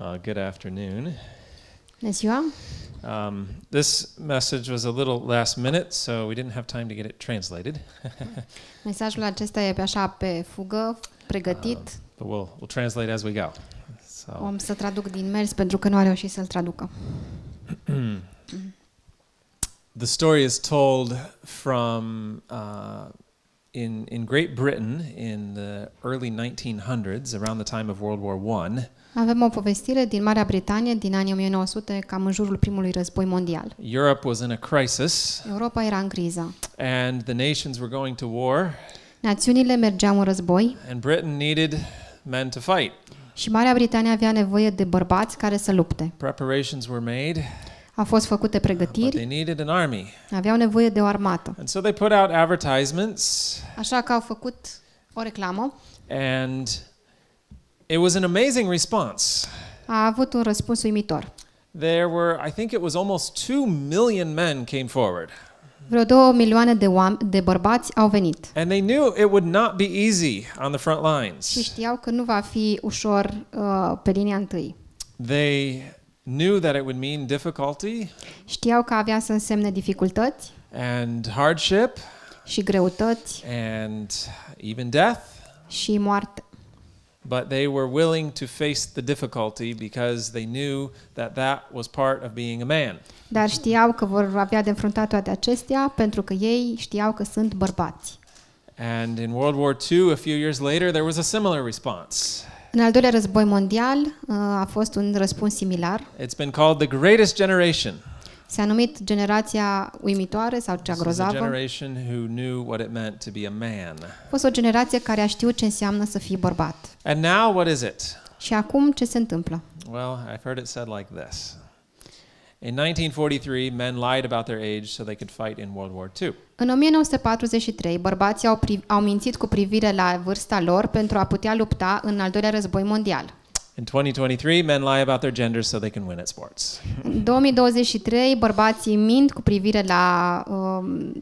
Uh, good afternoon. Bună ziua. Um, this message was a little last minute, so we didn't have time to get it translated. Mesajul acesta e pe așa pe fugă, pregătit. Um, but we'll, we'll translate as we go. So. Om să traduc din mers pentru că nu a reușit să-l traducă. Mm-hmm. The story is told from uh, in, in Great Britain in the early 1900s, around the time of World War I, avem o povestire din Marea Britanie din anii 1900, cam în jurul primului război mondial. Europe was in a crisis. Europa era în criză. And the nations were going to war. Națiunile mergeau în război. And Britain needed men to fight. Și Marea Britanie avea nevoie de bărbați care să lupte. Preparations were made. Au fost făcute pregătiri. But they needed an army. Aveau nevoie de o armată. And so they put out advertisements. Așa că au făcut o reclamă. And it was an amazing response. A avut un răspuns uimitor. There were, I think it was almost 2 million men came forward. Vreo două milioane de de bărbați au venit. And they knew it would not be easy on the front lines. Și știau că nu va fi ușor uh, pe linia întâi. They knew that it would mean difficulty. Știau că avea să însemne dificultăți. And hardship. Și greutăți. And even death. Și moarte. But they were willing to face the difficulty because they knew that that was part of being a man. Dar știau că vor avea de înfruntat toate acestea pentru că ei știau că sunt bărbați. And in World War II, a few years later, there was a similar response. În al doilea război mondial uh, a fost un răspuns similar. It's been called the greatest generation. S-a numit generația uimitoare sau cea grozavă. A fost o generație care a știut ce înseamnă să fii bărbat. And now what is it? Și acum ce se întâmplă? Well, I've heard it said like this. In 1943, men lied about their age so they could fight in World War II. În 1943, bărbații au, pri- au mințit cu privire la vârsta lor pentru a putea lupta în al doilea război mondial. In 2023, men lie about their gender so they can win at sports. În 2023, bărbații mint cu privire la um,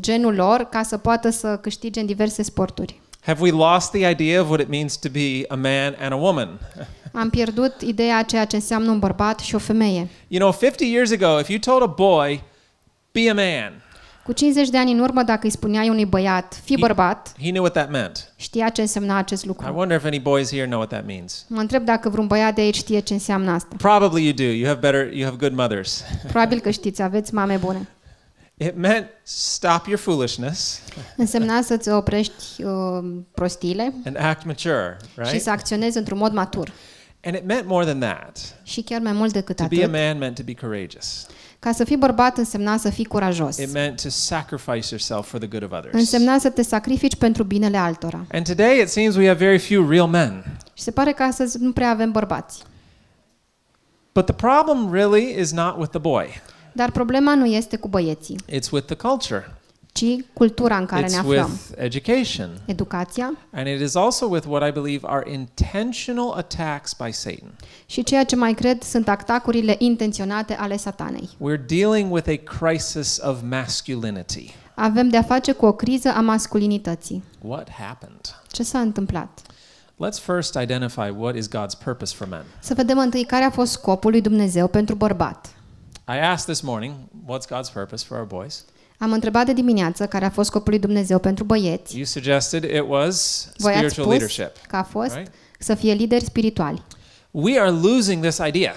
genul lor ca să poată să câștige în diverse sporturi. Have we lost the idea of what it means to be a man and a woman? Am pierdut ideea ceea ce înseamnă un bărbat și o femeie. You know, 50 years ago, if you told a boy, be a man, cu 50 de ani în urmă, dacă îi spuneai unui băiat, fi bărbat, he, he knew what that meant. știa ce însemna acest lucru. I wonder if any boys here know what that means. Mă întreb dacă vreun băiat de aici știe ce înseamnă asta. Probably you do. You have better, you have good mothers. Probabil că știți, aveți mame bune. It meant stop your foolishness. Însemna să ți oprești uh, prostiile. And act mature, right? Și să acționezi într-un mod matur. And it meant more than that. Și chiar mai mult decât atât. To be a man meant to be courageous. Ca să fii bărbat însemna să fii curajos. It meant to sacrifice yourself for the good of others. Însemna să te sacrifici pentru binele altora. And today it seems we have very few real men. Și se pare că astăzi nu prea avem bărbați. But the problem really is not with the boy. Dar problema nu este cu băieții. It's with the culture ci cultura în care it's ne aflăm. education. Educația. And it is also with what I believe are intentional attacks by Satan. Și ceea ce mai cred sunt atacurile intenționate ale satanei. We're dealing with a crisis of masculinity. Avem de a face cu o criză a masculinității. What happened? Ce s-a întâmplat? Let's first identify what is God's purpose for men. Să vedem întâi care a fost scopul lui Dumnezeu pentru bărbat. I asked this morning, what's God's purpose for our boys? Am întrebat de dimineață care a fost scopul lui Dumnezeu pentru băieți. You suggested it was spiritual leadership. Că a fost right? să fie lideri spirituali. We are losing this idea.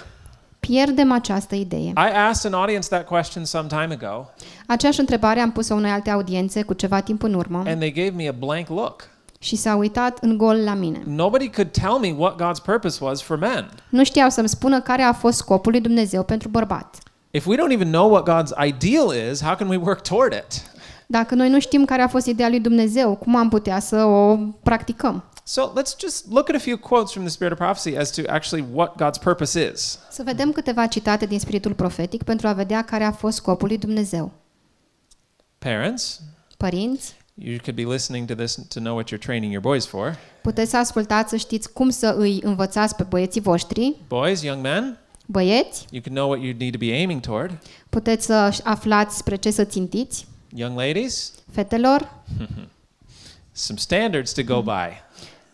Pierdem această idee. I asked an audience that question some time ago. Aceeași întrebare am pus-o unei alte audiențe cu ceva timp în urmă. And they gave me a blank look. Și s-a uitat în gol la mine. Nobody could tell me what God's purpose was for men. Nu știau să-mi spună care a fost scopul lui Dumnezeu pentru bărbați. If we don't even know what God's ideal is, how can we work toward it? Dacă noi nu știm care a fost ideea lui Dumnezeu, cum am putea să o practicăm? So let's just look at a few quotes from the Spirit of Prophecy as to actually what God's purpose is. Să vedem câteva citate din Spiritul Profetic pentru a vedea care a fost scopul lui Dumnezeu. Parents, părinți, you could be listening to this to know what you're training your boys for. Puteți să ascultați să știți cum să îi învățați pe băieții voștri. Boys, young men, Băieți, you can know what you need to be aiming toward. Puteți să aflați spre ce să țintiți. Young ladies, fetelor, some standards to go mhm. by.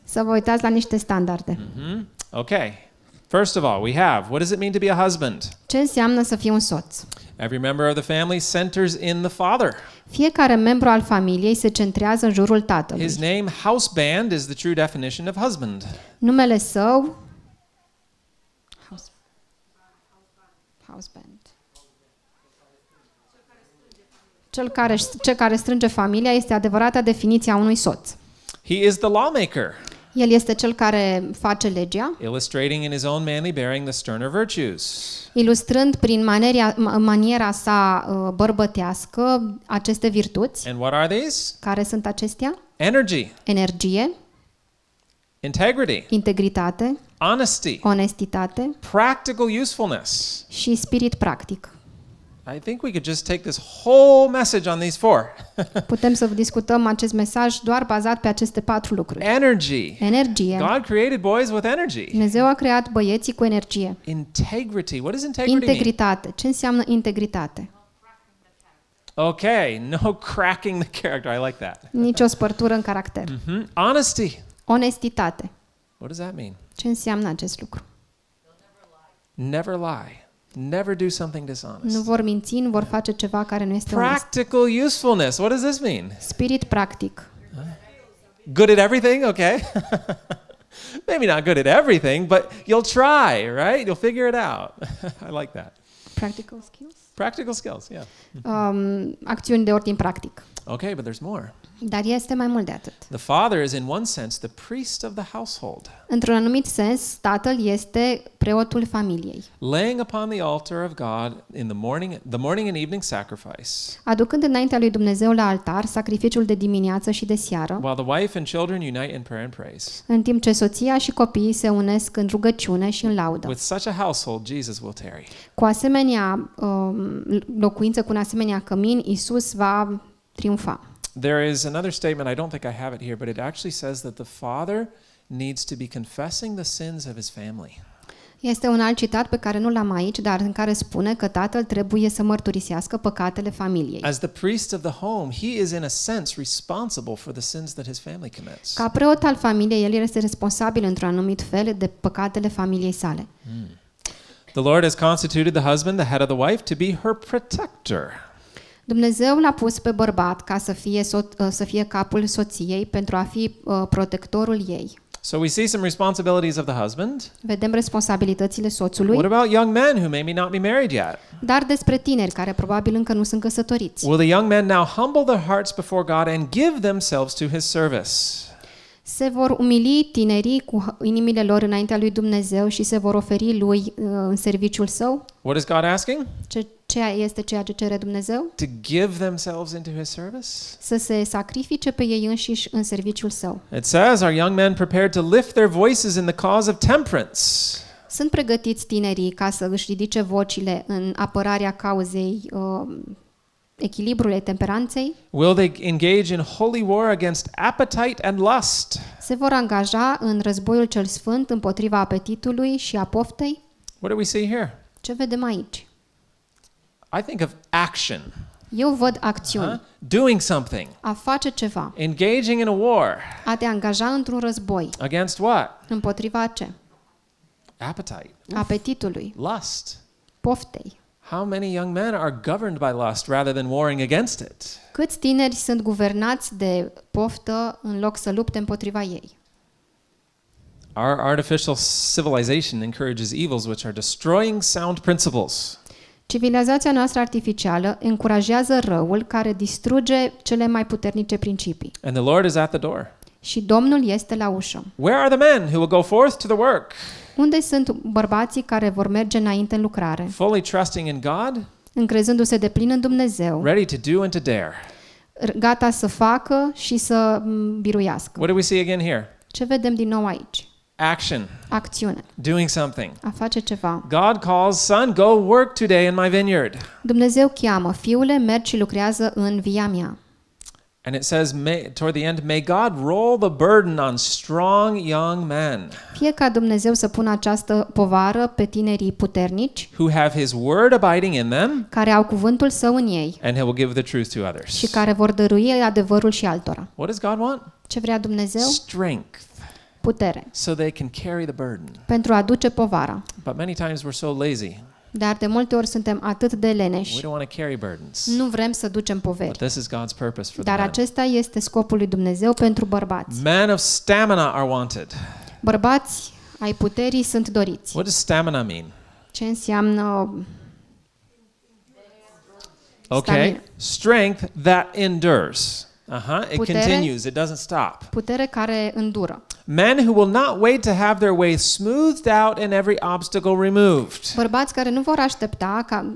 Să vă uitați la niște standarde. Mm-hmm. Okay. First of all, we have what does it mean to be a husband? Ce înseamnă să fii un soț? Every member of the family centers in the father. Fiecare membru al familiei se centrează în jurul tatălui. His name, house band, is the true definition of husband. Numele său, husband. Cel care, ce care strânge familia este adevărata definiție a unui soț. He is the lawmaker. El este cel care face legea. Illustrating in his own manly bearing the sterner virtues. Ilustrând prin maneria, maniera sa uh, bărbătească aceste virtuți. And what are these? Care sunt acestea? Energy. Energie. Integrity. Integritate honesty, onestitate, practical usefulness, și spirit practic. I think we could just take this whole message on these four. Putem să discutăm acest mesaj doar bazat pe aceste patru lucruri. Energy. Energie. God created boys with energy. Dumnezeu a creat băieții cu energie. Integrity. What is integrity Integritate. Ce înseamnă integritate? Okay, no cracking the character. I like that. Nicio spărtură în caracter. Mm-hmm. Honesty. Onestitate. What does that mean? Ce înseamnă acest lucru? Never lie. Never do something dishonest. Nu vor minți, nu vor face ceva care nu este onest. Practical usefulness. What does this mean? Spirit practic. Good at everything? Okay. Maybe not good at everything, but you'll try, right? You'll figure it out. I like that. Practical skills? Practical skills, yeah. Um, acțiuni de ordin practic. Okay, but there's more. Dar este mai mult de atât. The father is in one sense the priest of the household. Într-un anumit sens, tatăl este preotul familiei. Laying upon the altar of God in the morning, the morning and evening sacrifice. Aducând înaintea lui Dumnezeu la altar sacrificiul de dimineață și de seară. While the wife and children unite in prayer and praise. În timp ce soția și copiii se unesc în rugăciune și în laudă. With such a household, Jesus will tarry. Cu asemenea um, locuință, cu un asemenea cămin, Isus va triumfa. There is another statement, I don't think I have it here, but it actually says that the father needs to be confessing the sins of his family. Este un alt citat pe care nu l-am aici, dar în care spune că tatăl trebuie să mărturisească păcatele familiei. As the priest of the home, he is in a sense responsible for the sins that his family commits. Ca preot al familiei, el este responsabil într-un anumit fel de păcatele familiei sale. Mm. The Lord has constituted the husband the head of the wife to be her protector. Dumnezeu l-a pus pe bărbat ca să fie, so- uh, să fie capul soției pentru a fi uh, protectorul ei. So we see some responsibilities of the husband. Vedem responsabilitățile soțului. What about young men who may not be married yet? Dar despre tineri care probabil încă nu sunt căsătoriți. Will the young men now humble their hearts before God and give themselves to his service? Se vor umili tinerii cu inimile lor înaintea lui Dumnezeu și se vor oferi lui uh, în serviciul său. What is God asking? Ce aceea este ceea ce cere Dumnezeu? To give themselves into his service? Să se sacrifice pe ei înșiși în serviciul său. It says our young men prepared to lift their voices in the cause of temperance. Sunt pregătiți tinerii ca să își ridice vocile în apărarea cauzei uh, echilibrului temperanței. Will they engage in holy war against appetite and lust? Se vor angaja în războiul cel sfânt împotriva apetitului și a poftei? What do we see here? Ce vedem aici? I think of action. Eu văd acțiuni. Da? Doing something. A face ceva. Engaging in a war. A te angaja într-un război. Against what? Împotriva ce? Appetite. Apetitului. Lust. Poftei. How many young men are governed by lust rather than warring against it? Cât tineri sunt guvernați de poftă în loc să lupte împotriva ei? Our artificial civilization encourages evils which are destroying sound principles. Civilizația noastră artificială încurajează răul care distruge cele mai puternice principii. And the Lord is at the door. Și Domnul este la ușă. Where are the men who will go forth to the work? Unde sunt bărbații care vor merge înainte în lucrare? Fully trusting in God? Încrezându-se de plin în Dumnezeu. Ready to do and to dare. Gata să facă și să biruiască. What do we see again here? Ce vedem din nou aici? action. Acțiune. Doing something. A face ceva. God calls, son, go work today in my vineyard. Dumnezeu cheamă, fiule, mergi și lucrează în via mea. And it says may, toward the end, may God roll the burden on strong young men. Fie ca Dumnezeu să pună această povară pe tinerii puternici. Who have His word abiding in them. Care au cuvântul său în ei. And He will give the truth to others. Și care vor dărui adevărul și altora. What does God want? Ce vrea Dumnezeu? Strength putere. So they can carry the burden. Pentru a duce povara. But many times we're so lazy. Dar de multe ori suntem atât de leneși. Nu vrem să ducem poveri. Dar acesta este scopul lui Dumnezeu pentru bărbați. Men of stamina are wanted. Bărbați ai puterii sunt doriți. What does stamina mean? Ce înseamnă Okay. Strength that endures. Uh-huh. It putere, continues. It doesn't stop. Putere care îndură. Men who will not wait to have their way smoothed out and every obstacle removed. Bărbați care nu vor aștepta ca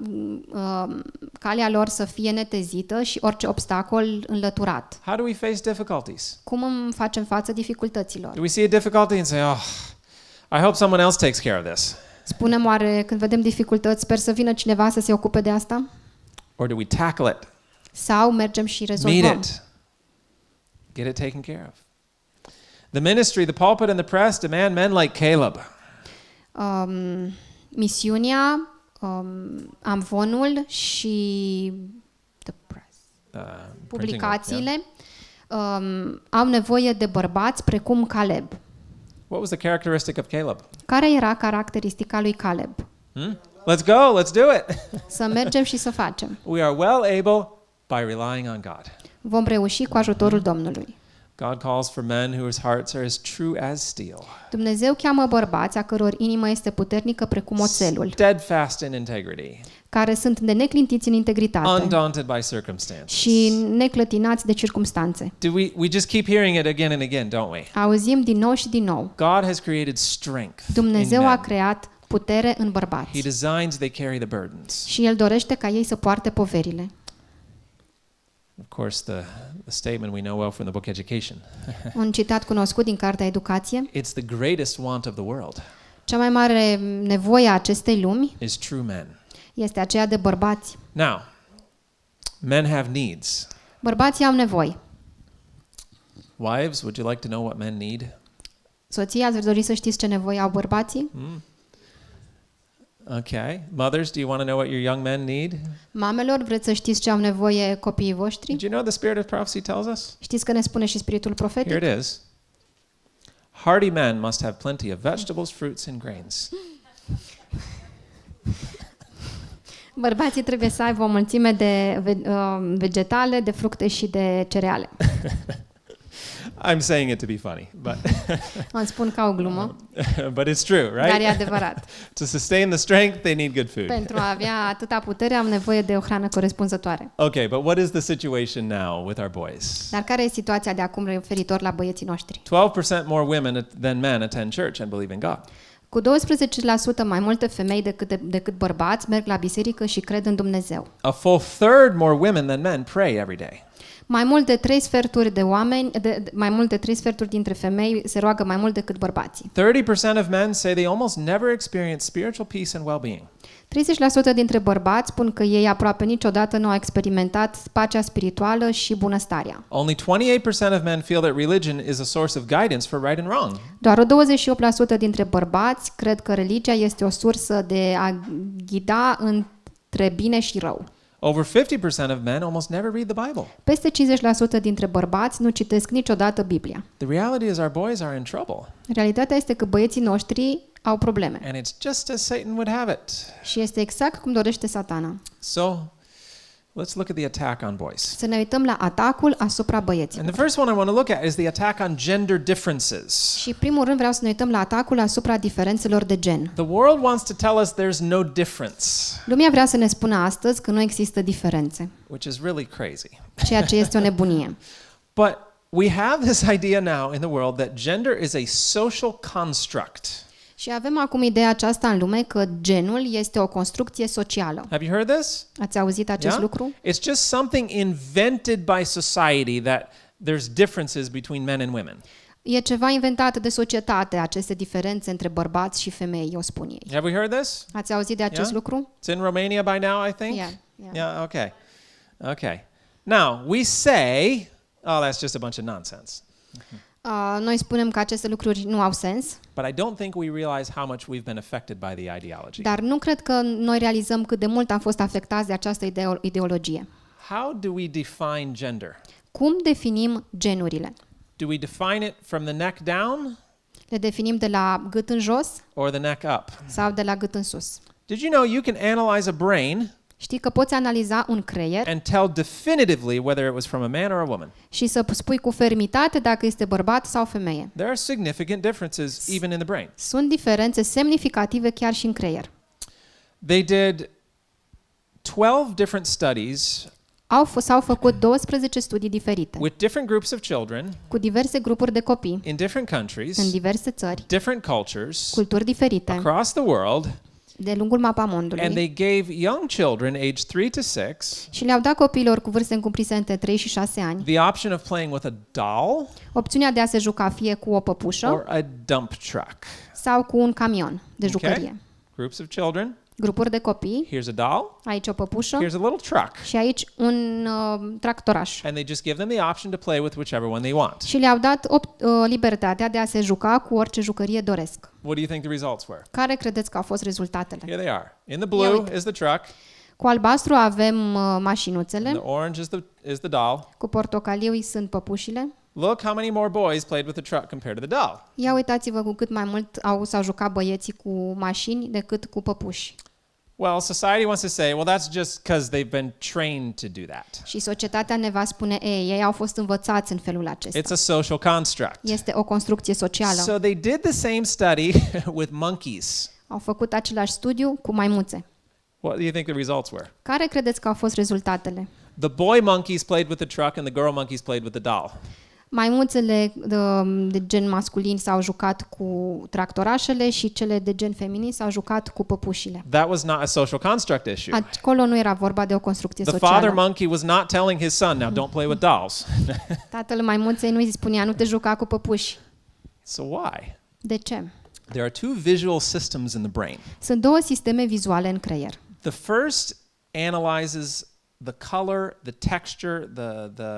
uh, calea lor să fie netezită și orice obstacol înlăturat. How do we face difficulties? Cum facem față dificultăților? Do we see a difficulty and say, "Oh, I hope someone else takes care of this." Spunem oare când vedem dificultăți, sper să vină cineva să se ocupe de asta? Or do we tackle it? Sau mergem și rezolvăm? Meet it. Get it taken care of. The ministry, the pulpit and the press demand men like Caleb. Um, misiunea, um, amvonul și the press. Uh, publicațiile yeah. um, au nevoie de bărbați precum Caleb. What was the characteristic of Caleb? Care era caracteristica lui Caleb? Hmm? Let's go, let's do it. să mergem și să facem. We are well able by relying on God. Vom reuși cu ajutorul Domnului. God calls for men whose hearts are as true as steel. Dumnezeu cheamă bărbați a căror inimă este puternică precum oțelul. Steadfast in integrity. Care sunt de neclintiți în integritate. Undaunted by circumstances. Și neclătinați de circumstanțe. Do we we just keep hearing it again and again, don't we? Auzim din nou și din nou. God has created strength. Dumnezeu a creat putere în bărbați. He designs they carry the burdens. Și el dorește ca ei să poarte poverile. Of course, the, the statement we know well from the book Education. Un citat cunoscut din cartea Educație. It's the greatest want of the world. Cea mai mare nevoie a acestei lumi is true men. Este aceea de bărbați. Now, men have needs. Bărbații au nevoi. Wives, would you like to know what men need? Soții, ați dori să știți ce nevoi au bărbații? Mm. Okay. Mothers, do you want to know what your young men need? Mamelor, vreți să știți ce au nevoie copiii voștri? Do you know the spirit of prophecy tells us? Știți că ne spune și spiritul profetic? Here it is. Hardy men must have plenty of vegetables, fruits and grains. Bărbații trebuie să aibă o mulțime de um, vegetale, de fructe și de cereale. I'm saying it to be funny, but Îl spun ca o glumă. but it's true, right? Dar e adevărat. to sustain the strength, they need good food. Pentru a avea atâta putere, am nevoie de o hrană corespunzătoare. Okay, but what is the situation now with our boys? Dar care e situația de acum referitor la băieții noștri? 12% more women than men attend church and believe in God. Cu 12% mai multe femei decât, de, decât bărbați merg la biserică și cred în Dumnezeu. A full third more women than men pray every day. Mai mult de trei sferturi de oameni, de, mai mult de trei sferturi dintre femei se roagă mai mult decât bărbații. 30% of men say they almost never experience spiritual peace and well-being. 30% dintre bărbați spun că ei aproape niciodată nu au experimentat pacea spirituală și bunăstarea. Only 28% of men feel that religion is a source of guidance for right and wrong. Doar 28% dintre bărbați cred că religia este o sursă de a ghida între bine și rău. Over 50% of men almost never read the Bible. Peste 50% dintre bărbați nu citesc niciodată Biblia. The reality is our boys are in trouble. Realitatea este că băieții noștri au probleme. And it's just as Satan would have it. Și este exact cum dorește Satana. So, Let's look at the attack on boys. Să ne uităm la atacul asupra băieților. And the first one I want to look at is the attack on gender differences. Și primul rând vreau să ne uităm la atacul asupra diferențelor de gen. The world wants to tell us there's no difference. Lumea vrea să ne spună astăzi că nu există diferențe. Which is really crazy. Ceea ce este o nebunie. But we have this idea now in the world that gender is a social construct. Și avem acum ideea aceasta în lume că genul este o construcție socială. Have you heard this? Ați auzit acest yeah? lucru? It's just something invented by society that there's differences between men and women. E ceva inventat de societate, aceste diferențe între bărbați și femei, eu spun ei. Have we heard this? Ați auzit de acest yeah? lucru? It's in Romania by now, I think. Yeah. Yeah, yeah okay. Okay. Now, we say, oh, that's just a bunch of nonsense. Mm-hmm. Uh, noi spunem că aceste lucruri nu au sens. But I don't think we realize how much we've been affected by the ideology. Dar nu cred că noi realizăm cât de mult am fost afectați de această ideo- ideologie. How do we define gender? Cum definim genurile? Do we define it from the neck down? Le definim de la gât în jos? Or the neck up? Sau de la gât în sus? Did you know you can analyze a brain? Știi că poți analiza un creier and tell definitively whether it was from a man or a woman. și să spui cu fermitate dacă este bărbat sau femeie. There are significant differences even in the brain. Sunt diferențe semnificative chiar și în creier. They did 12 different studies au s-au făcut 12 studii diferite. With different groups of children, cu diverse grupuri de copii. In different countries, în diverse țări. Different cultures, culturi diferite. Across the world, de lungul mapamondului. And they gave young children aged 3 to 6 și le-au dat copiilor cu vârste încuprinse între 3 și 6 ani the option of playing with a doll opțiunea de a se juca fie cu o păpușă or a dump truck sau cu un camion de jucărie. Okay? Groups of children grupuri de copii. Here's a doll. Aici o păpușă. Here's a little truck. Și aici un uh, tractoraș. And they just give them the option to play with whichever one they want. Și le-au dat opt, uh, libertatea de a se juca cu orice jucărie doresc. What do you think the results were? Care credeți că au fost rezultatele? Here they are. In the blue is the truck. Cu albastru avem uh, mașinuțele. And the orange is the, is the doll. Cu portocaliu sunt păpușile. Look how many more boys played with the truck compared to the doll. Ia uitați-vă cu cât mai mult au s-au jucat băieții cu mașini decât cu păpuși. Well, society wants to say, well, that's just because they've been trained to do that. Și societatea ne va spune, ei, ei au fost învățați în felul acesta. It's a social construct. Este o construcție socială. So they did the same study with monkeys. Au făcut același studiu cu maimuțe. What do you think the results were? Care credeți că au fost rezultatele? The boy monkeys played with the truck and the girl monkeys played with the doll. Maimuțele de, de gen masculin s-au jucat cu tractorașele și cele de gen feminin s-au jucat cu păpușile. That was not a social construct issue. Acolo nu era vorba de o construcție socială. The father monkey was not telling his son, now don't play with dolls. Tatăl maimuței nu îi spunea, nu te juca cu păpuși. So why? De ce? There are two visual systems in the brain. Sunt două sisteme vizuale în creier. The first analyzes the color, the texture, the the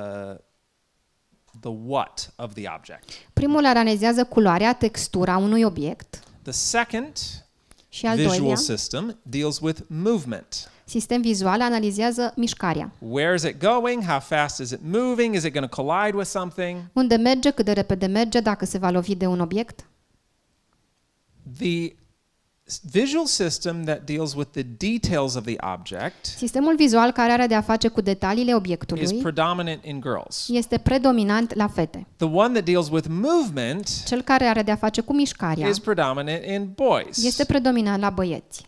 the what of the object. Primul analizează culoarea, textura unui obiect. The second și al visual doilea, system deals with movement. Sistem vizual analizează mișcarea. Where is it going? How fast is it moving? Is it going to collide with something? Unde merge, cât de repede merge, dacă se va lovi de un obiect? The visual system that deals with the details of the object. Sistemul vizual care are de a face cu detaliile obiectului. Is predominant in girls. Este predominant la fete. The one that deals with movement. Cel care are de a face cu mișcarea. Is predominant in boys. Este predominant la băieți.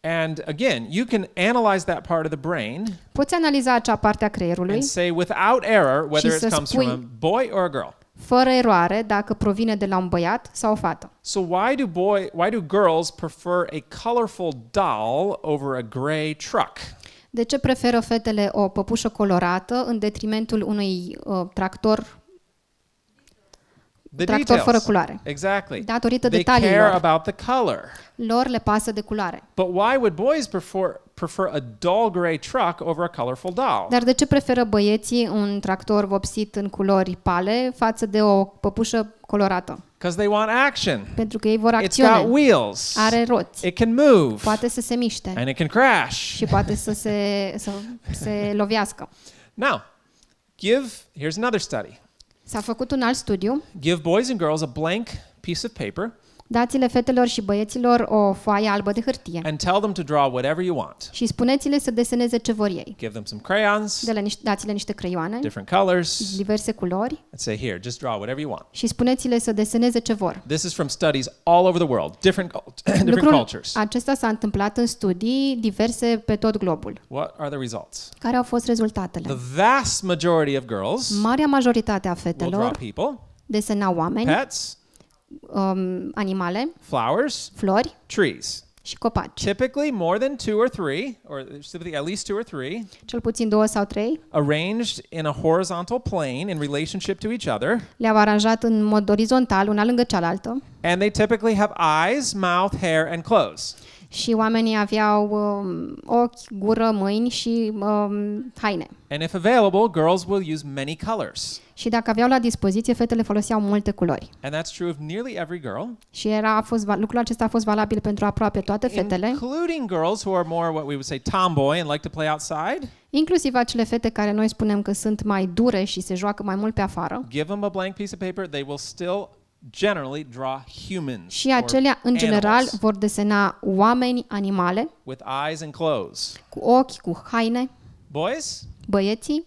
And again, you can analyze that part of the brain. Poți analiza acea parte a creierului. And say without error whether it comes from a boy or a girl fără eroare dacă provine de la un băiat sau o fată. So why do boy why do girls prefer a colorful doll over a gray truck? De ce preferă fetele o păpușă colorată în detrimentul unui uh, tractor tractor fără culoare. Exactly. Datorită detaliilor They care about the color. Lor le pasă de culoare. But why would boys prefer prefer a dull gray truck over a colorful doll? Dar de ce preferă băieții un tractor vopsit în culori pale față de o păpușă colorată? Because they want action. Pentru că ei vor acțiune. It's got wheels. Are roți. It can move. Poate să se miște. And it can crash. Și poate să se să se lovească. Now, give here's another study. S-a făcut un alt studiu. Give boys and girls a blank piece of paper. Dați-le fetelor și băieților o foaie albă de hârtie. And tell them to draw whatever you want. Și spuneți-le să deseneze ce vor ei. Give them some crayons. Dă-le niște, dați-le niște creioane. Different colors. Diverse culori. And say here, just draw whatever you want. Și spuneți-le să deseneze ce vor. This is from studies all over the world, different, different cultures. Acesta s-a întâmplat în studii diverse pe tot globul. What are the results? Care au fost rezultatele? The vast majority of girls. Marea majoritate a fetelor. Will draw people. Desena oameni. Pets um, animale, flowers, flori trees. și copaci. Typically more than two or three, or typically at least two or three, Cel puțin două sau trei arranged in a horizontal plane in relationship to each other. le-au aranjat în mod orizontal, una lângă cealaltă. And they typically have eyes, mouth, hair, and clothes. Și oamenii aveau um, ochi, gură, mâini și um, haine. And if available, girls will use many colors. Și dacă aveau la dispoziție, fetele foloseau multe culori. And that's true of nearly every girl. Și era a fost lucrul acesta a fost valabil pentru aproape toate fetele. Including girls who are more what we would say tomboy and like to play outside. Inclusiv acele fete care noi spunem că sunt mai dure și se joacă mai mult pe afară. Give them a blank piece of paper, they will still generally draw humans. Și acelea în general vor desena oameni, animale. With eyes and clothes. Cu ochi, cu haine. Boys? Băieții.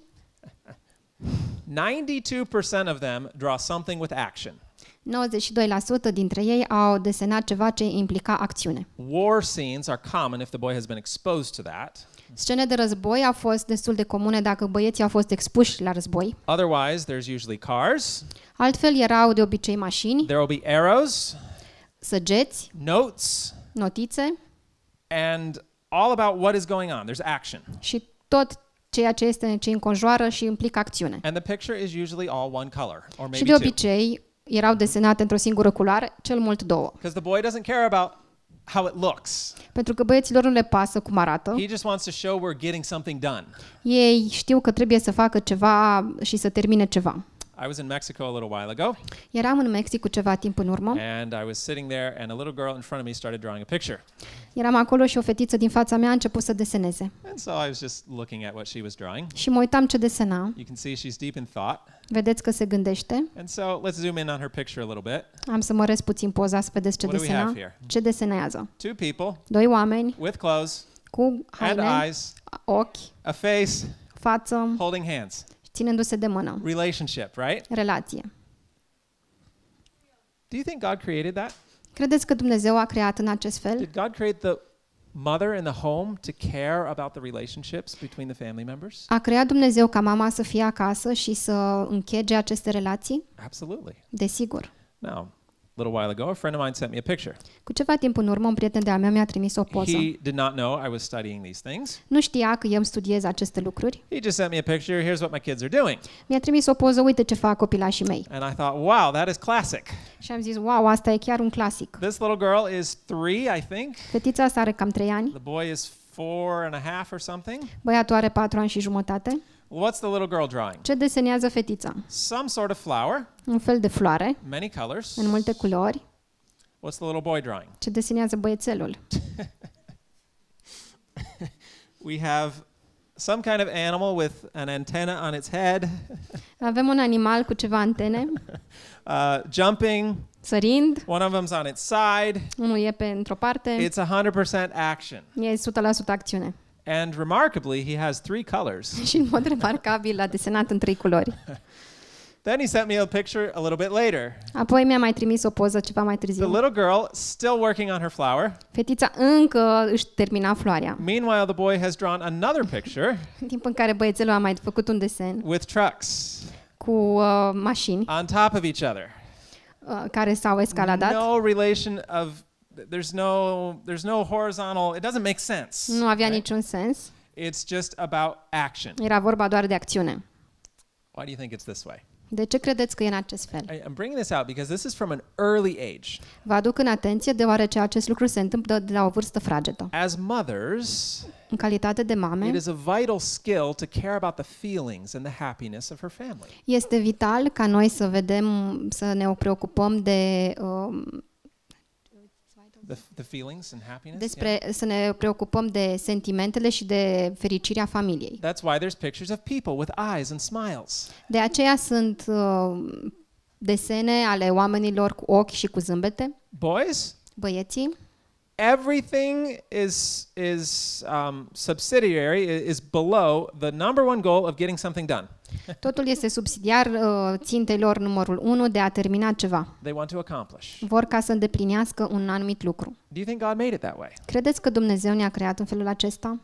92% of them draw something with action. 92% dintre ei au desenat ceva ce implica acțiune. War scenes are common if the boy has been exposed to that. Scene de război au fost destul de comune dacă băieții au fost expuși la război. Otherwise, there's usually cars. Altfel erau de obicei mașini. There will be arrows. Săgeți. Notes. Notițe. And all about what is going on. There's action. Și tot ceea ce este ce înconjoară și implică acțiune. și de obicei erau desenate într-o singură culoare, cel mult două. how it looks. Pentru că băieților nu le pasă cum arată. He just wants to show we're getting something done. Ei știu că trebuie să facă ceva și să termine ceva. I was in Mexico a little while ago. Eram în Mexic cu ceva timp în urmă. And I was sitting there and a little girl in front of me started drawing a picture. Eram acolo și o fetiță din fața mea a început să deseneze. And so I was just looking at what she was drawing. Și mă uitam ce desena. You can see she's deep in thought. Vedeți că se gândește. And so let's zoom in on her picture a little bit. Am să măresc puțin poza să vedeți ce what desena. Ce desenează? Two people. Doi oameni. With clothes. Cu haine. And eyes. Ochi. A face. Față. Holding hands ținându-se de mână. Relationship, right? Relație. Do you think God created that? Credeți că Dumnezeu a creat în acest fel? Did God create the mother in the home to care about the relationships between the family members? A creat Dumnezeu ca mama să fie acasă și să închege aceste relații? Absolutely. Desigur. Now, little while ago, a friend of mine sent me a picture. Cu ceva timp în urmă, un prieten de-al meu mi-a trimis o poză. He did not know I was studying these things. Nu știa că eu studiez aceste lucruri. He just sent me a picture, here's what my kids are doing. Mi-a trimis o poză, uite ce fac copilașii mei. And I thought, wow, that is classic. Și am zis, wow, asta e chiar un clasic. This little girl is three, I think. Fetița asta are cam trei ani. The boy is four and a half or something. Băiatul are patru ani și jumătate. What's the little girl drawing? Ce desenează fetița? Some sort of flower. Un fel de floare. Many colors. În multe culori. What's the little boy drawing? Ce desenează băiețelul? we have some kind of animal with an antenna on its head. Avem un animal cu ceva antene. uh, jumping. Sărind. One of them's on its side. Unul e pe într-o parte. It's 100% action. E 100% acțiune. And remarkably, he has three colors. Și în mod remarcabil a desenat în trei culori. Then he sent me a picture a little bit later. Apoi mi-a mai trimis o poză ceva mai târziu. The little girl still working on her flower. Fetița încă își termina floarea. Meanwhile, the boy has drawn another picture. în timp în care băiețelul a mai făcut un desen. With trucks. Cu uh, mașini. On top of each other. Uh, care s-au escaladat. No relation of there's no there's no horizontal, it doesn't make sense. Nu avea right? niciun sens. It's just about action. Era vorba doar de acțiune. Why do you think it's this way? De ce credeți că e în acest fel? I'm bringing this out because this is from an early age. Vă aduc în atenție deoarece acest lucru se întâmplă de la o vârstă fragedă. As mothers, în calitate de mame, it is a vital skill to care about the feelings and the happiness of her family. Este vital ca noi să vedem, să ne preocupăm de um, despre să ne preocupăm de sentimentele și de fericirea familiei. That's why there's pictures of people with eyes and smiles. De aceea sunt uh, desene ale oamenilor cu ochi și cu zâmbete. Boys? Băieții? everything is is um, subsidiary is below the number one goal of getting something done. Totul este subsidiar uh, țintelor numărul 1 de a termina ceva. They want to accomplish. Vor ca să îndeplinească un anumit lucru. Do you think God made it that way? Credeți că Dumnezeu ne-a creat în felul acesta?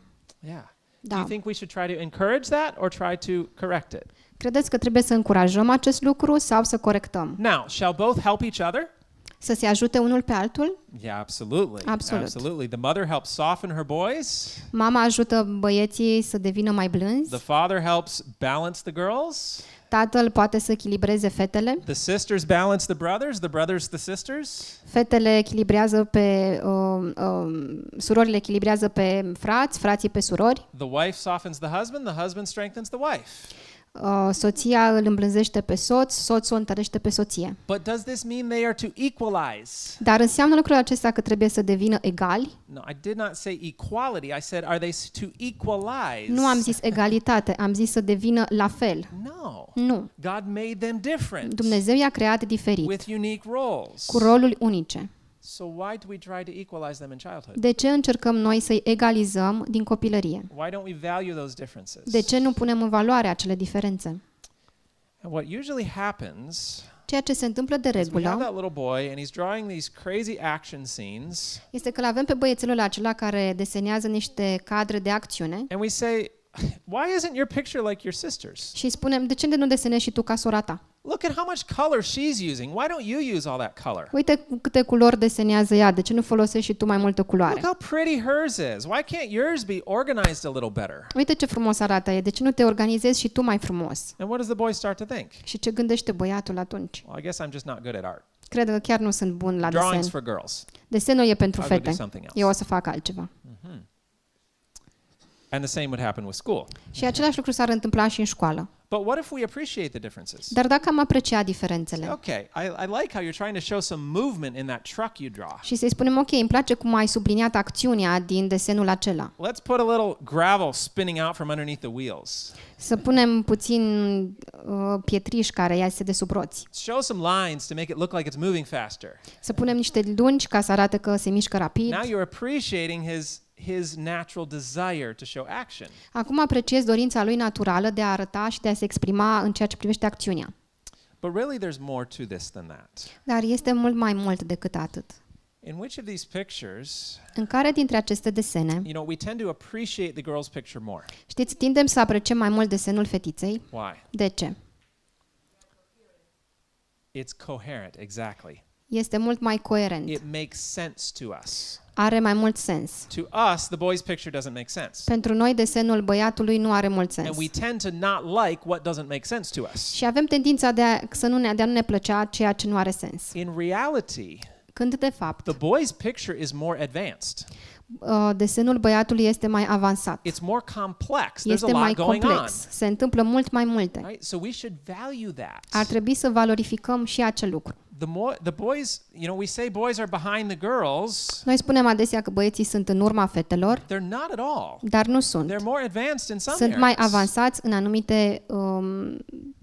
Yeah. Da. Do you think we should try to encourage that or try to correct it? Credeți că trebuie să încurajăm acest lucru sau să corectăm? Now, shall both help each other? să se ajute unul pe altul? Yeah, absolutely. Absolut. Absolutely. The mother helps soften her boys. Mama ajută băieții să devină mai blânzi. The father helps balance the girls. Tatăl poate să echilibreze fetele. The sisters balance the brothers, the brothers the sisters. Fetele echilibrează pe uh, uh, surorile echilibrează pe frați, frații pe surori. The wife softens the husband, the husband strengthens the wife. Uh, soția îl îmblânzește pe soț, soțul o întărește pe soție. But does this mean they are to equalize? Dar înseamnă lucrul acesta că trebuie să devină egali? No, I did not say equality. I said are they to equalize? Nu am zis egalitate, am zis să devină la fel. No. Nu. God made them different. Dumnezeu i-a creat diferit. With unique roles. Cu roluri unice. So why do we try to equalize them in childhood? De ce încercăm noi să-i egalizăm din copilărie? Why don't we value those differences? De ce nu punem în valoare acele diferențe? And what usually happens Ceea ce se întâmplă de regulă este că l-avem pe băiețelul acela care desenează niște cadre de acțiune and we say, why isn't your picture like your sister's? Și spunem, de ce nu desenezi și tu ca sora ta? Look at how much color she's using. Why don't you use all that color? Uite câte culori desenează ea. De ce nu folosești și tu mai multă culoare? Look how pretty hers is. Why can't yours be organized a little better? Uite ce frumos arată ea De ce nu te organizezi și tu mai frumos? And what does the boy start to think? Și ce gândește băiatul atunci? Well, I guess I'm just not good at art. Cred că chiar nu sunt bun la desen. Drawings for girls. Desenul e pentru fete. Eu o să fac altceva. Mm-hmm. And the same would happen with school. Și același lucru s-ar întâmpla și în școală. But what if we appreciate the differences? Dar dacă am aprecia diferențele. Okay, I, I like how you're trying to show some movement in that truck you draw. Și să-i spunem, ok, îmi place cum ai subliniat acțiunea din desenul acela. Let's put a little gravel spinning out from underneath the wheels. Să punem puțin uh, pietriș care iese de sub roți. Show some lines to make it look like it's moving faster. Să punem niște lungi ca să arate că se mișcă rapid. Now you're appreciating his his natural desire to show action. Acum apreciez dorința lui naturală de a arăta și de a se exprima în ceea ce privește acțiunea. But really there's more to this than that. Dar este mult mai mult decât atât. In which of these pictures, în care dintre aceste desene, you know, we tend to appreciate the girl's picture more. Știți, tindem să apreciem mai mult desenul fetiței. Why? De ce? It's coherent, exactly. Este mult mai coerent. It makes sense to us are mai mult sens. To us, the boy's picture doesn't make sense. Pentru noi desenul băiatului nu are mult sens. And we tend to not like what doesn't make sense to us. Și avem tendința de a, să nu ne de a nu ne plăcea ceea ce nu are sens. In reality, când de fapt, the boy's picture is more advanced. Uh, desenul băiatului este mai avansat. It's more complex. There's este mai complex. Se întâmplă mult mai multe. Right? So we should value that. Ar trebui să valorificăm și acel lucru. Noi spunem adesea că băieții sunt în urma fetelor. Dar nu sunt. sunt mai avansați în anumite um,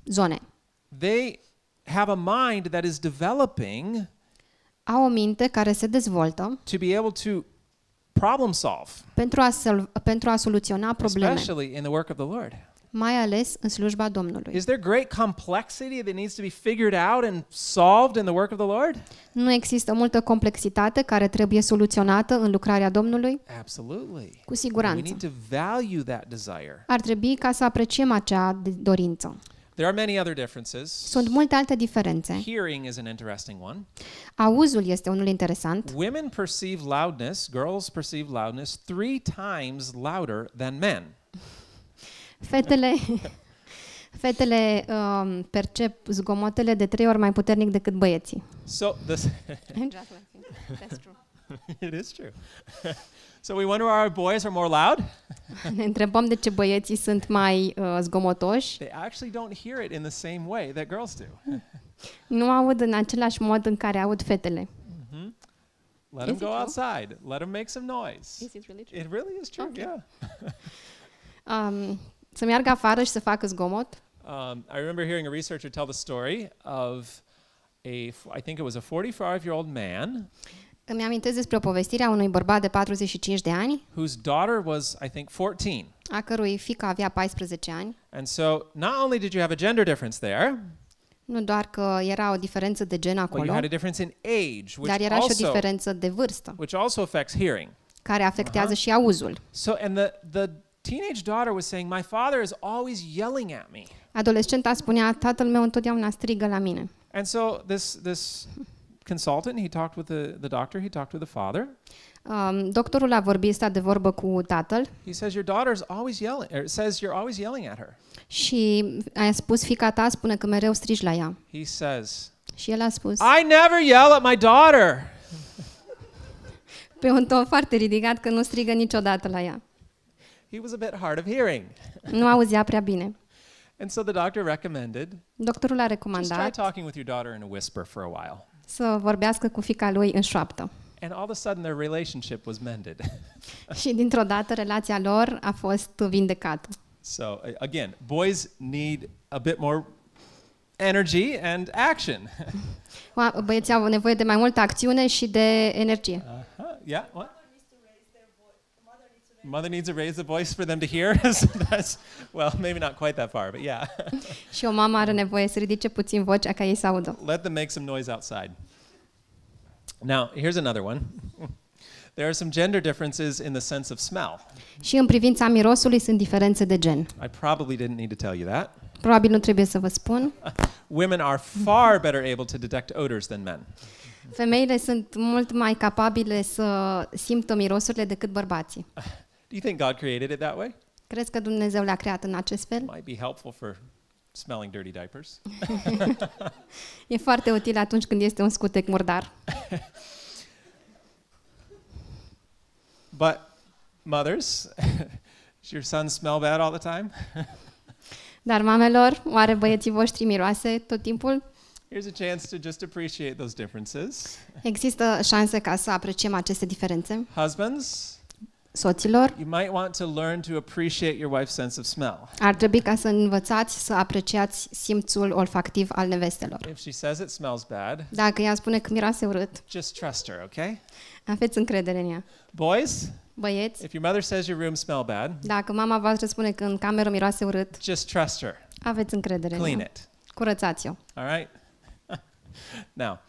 zone. They have a mind that is developing au o minte care se dezvoltă to be able to problem solve. Pentru a, pentru a soluționa probleme. Especially in the work of the Lord. mai ales în slujba Domnului. Is there great complexity that needs to be figured out and solved in the work of the Lord? Nu există multă complexitate care trebuie soluționată în lucrarea Domnului? Absolutely. Cu siguranță. We need to value that desire. Ar trebui ca să apreciem acea dorință. There are many other differences. Sunt multe alte diferențe. Hearing is an interesting one. Auzul este unul interesant. Women perceive loudness, girls perceive loudness three times louder than men. Fetele Fetele um, percep zgomotele de trei ori mai puternic decât băieții. So this That's true. It is true. So we wonder why our boys are more loud. ne întrebăm de ce băieții sunt mai uh, zgomotoși. They actually don't hear it in the same way that girls do. nu aud în același mod în care aud fetele. Mm-hmm. Let is them go outside. Let them make some noise. Is it really true? It really is true, okay. yeah. um, să meargă afară și să facă zgomot. Um, I remember hearing a researcher tell the story of a, I think it was a 45-year-old man. Îmi amintesc despre o povestire a unui bărbat de 45 de ani. Whose daughter was, I think, 14. A cărui fică avea 14 ani. And so, not only did you have a gender difference there, nu doar că era o diferență de gen acolo, but you had a difference in age, which dar era also, și o diferență de vârstă, which also affects hearing. care afectează uh-huh. și auzul. So, and the, the teenage daughter was saying, my father is always yelling at me. Adolescenta spunea, tatăl meu întotdeauna strigă la mine. And so this, this consultant, he talked with the, the doctor, he talked with the father. Um, doctorul a vorbit, stat de vorbă cu tatăl. He says your daughter's always yelling, or er, says you're always yelling at her. Și a spus fica ta spune că mereu strigi la ea. He says. Și el a spus. I never yell at my daughter. Pe un ton foarte ridicat că nu strigă niciodată la ea. He was a bit hard of hearing. nu auzea prea bine. And so the doctor recommended. Doctorul a recomandat. Just try talking with your daughter in a whisper for a while să vorbească cu fica lui în șoaptă. And all of a sudden their relationship was mended. Și dintr-o dată relația lor a fost vindecată. So again, boys need a bit more energy and action. Băieții au nevoie de mai multă acțiune și de energie. Uh-huh. Yeah, what? mother needs to raise the voice for them to hear. so that's, well, maybe not quite that far, but yeah. Și o mamă are nevoie să ridice puțin vocea ca ei să audă. Let them make some noise outside. Now, here's another one. There are some gender differences in the sense of smell. Și în privința mirosului sunt diferențe de gen. I probably didn't need to tell you that. Probabil nu trebuie să vă spun. Women are far better able to detect odors than men. Femeile sunt mult mai capabile să simtă mirosurile decât bărbații. Do you think God created it that way? Crezi că Dumnezeu l-a creat în acest fel? Might be helpful for smelling dirty diapers. e foarte util atunci când este un scutec murdar. But mothers, does your son smell bad all the time? Dar mamelor, oare băieții voștri miroase tot timpul? Here's a chance to just appreciate those differences. Există șanse ca să apreciem aceste diferențe. Husbands, soților. You might want to learn to appreciate your wife's sense of smell. Ar trebui ca să învățați să apreciați simțul olfactiv al nevestelor. If she says it smells bad, dacă ea spune că miroase urât, just trust her, okay? Aveți încredere în ea. Boys, Băieți, if your mother says your room smell bad, dacă mama voastră spune că în cameră miroase urât, just trust her. Aveți încredere Clean în ea. it. Curățați-o. All right? Now,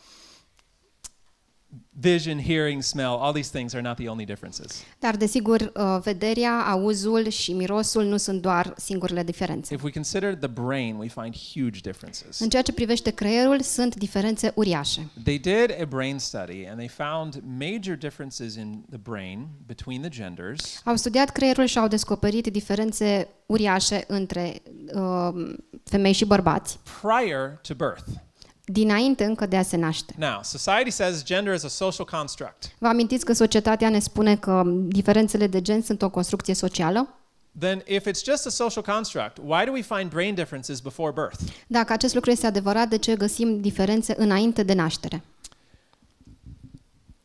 vision, hearing, smell, all these things are not the only differences. Dar desigur, uh, vederea, auzul și mirosul nu sunt doar singurele diferențe. If we consider the brain, we find huge differences. În ceea ce privește creierul, sunt diferențe uriașe. They did a brain study and they found major differences in the brain between the genders. Au studiat creierul și au descoperit diferențe uriașe între uh, femei și bărbați. Prior to birth dinainte încă de a se naște. Now, society says gender is a social construct. Vă amintiți că societatea ne spune că diferențele de gen sunt o construcție socială? Then if it's just a social construct, why do we find brain differences before birth? Dacă acest lucru este adevărat, de ce găsim diferențe înainte de naștere?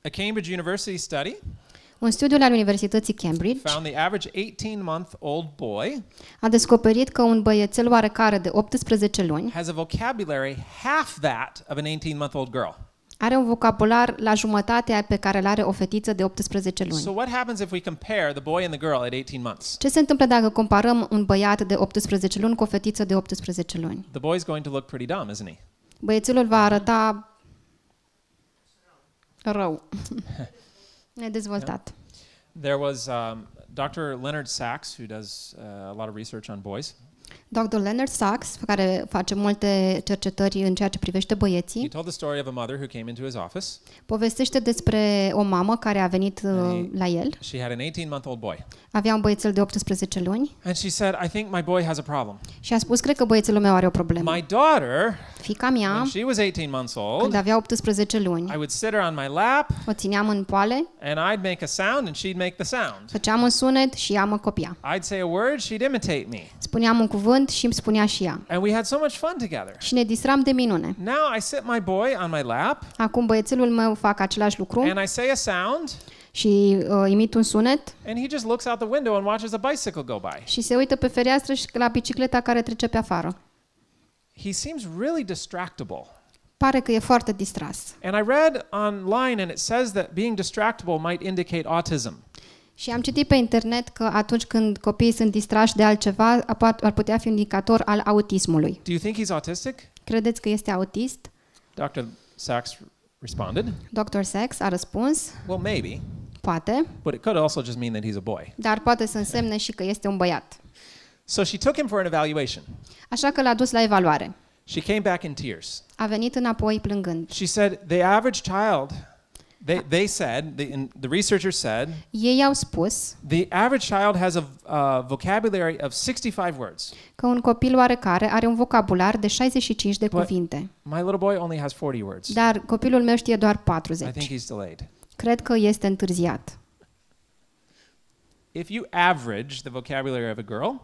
A Cambridge University study un studiu al Universității Cambridge a descoperit că un băiețel oarecare de 18 luni Are un vocabular la jumătatea pe care îl are o fetiță de 18 luni. Ce se întâmplă dacă comparăm un băiat de 18 luni cu o fetiță de 18 luni? Băiețelul va arăta rău. nedezvoltat. Yeah. There was um, Dr. Leonard Sachs, who does uh, a lot of research on boys. Dr. Leonard Sachs, care face multe cercetări în ceea ce privește băieții. He told the story of a mother who came into his office. Povestește despre o mamă care a venit he, uh, la el. She had an 18-month-old boy. Avea un băiețel de 18 luni. And she said, I think my boy has a problem. Și a spus, cred că băiețelul meu are o problemă. My daughter fica mea, she was 18 months old, când avea 18 luni, I would sit her on my lap, o țineam în poale, and I'd make a sound and she'd make the sound. Făceam un sunet și ea mă copia. I'd say a word, she'd imitate me. Spuneam un cuvânt și îmi spunea și ea. And we had so much fun together. Și ne distram de minune. Now I sit my boy on my lap. Acum băiețelul meu fac același lucru. And I say a sound și uh, imit un sunet. And he just looks out the window and watches a bicycle go by. Și se uită pe fereastră și la bicicleta care trece pe afară he seems really distractible. Pare că e foarte distras. And I read online and it says that being distractible might indicate autism. Și am citit pe internet că atunci când copiii sunt distrași de altceva, ar putea fi un indicator al autismului. Do you think he's autistic? Credeți că este autist? Dr. Sachs responded. Dr. Sachs a răspuns. Well, maybe. Poate. But it could also just mean that he's a boy. Dar poate să însemne și că este un băiat. So she took him for an evaluation. Așa că l-a dus la evaluare. She came back in tears. A venit înapoi plângând. She said the average child They, they said, the, in, the researchers said, Ei au spus the average child has a a vocabulary of 65 words. că un copil oarecare are un vocabular de 65 de cuvinte. But My little boy only has 40 words. Dar copilul meu știe doar 40. I think he's delayed. Cred că este întârziat. If you average the vocabulary of a girl,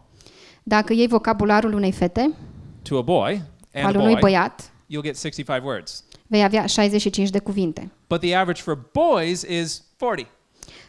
dacă iei vocabularul unei fete, to a boy and al unui băiat, you'll get 65 words. Vei avea 65 de cuvinte. But the average for boys is 40.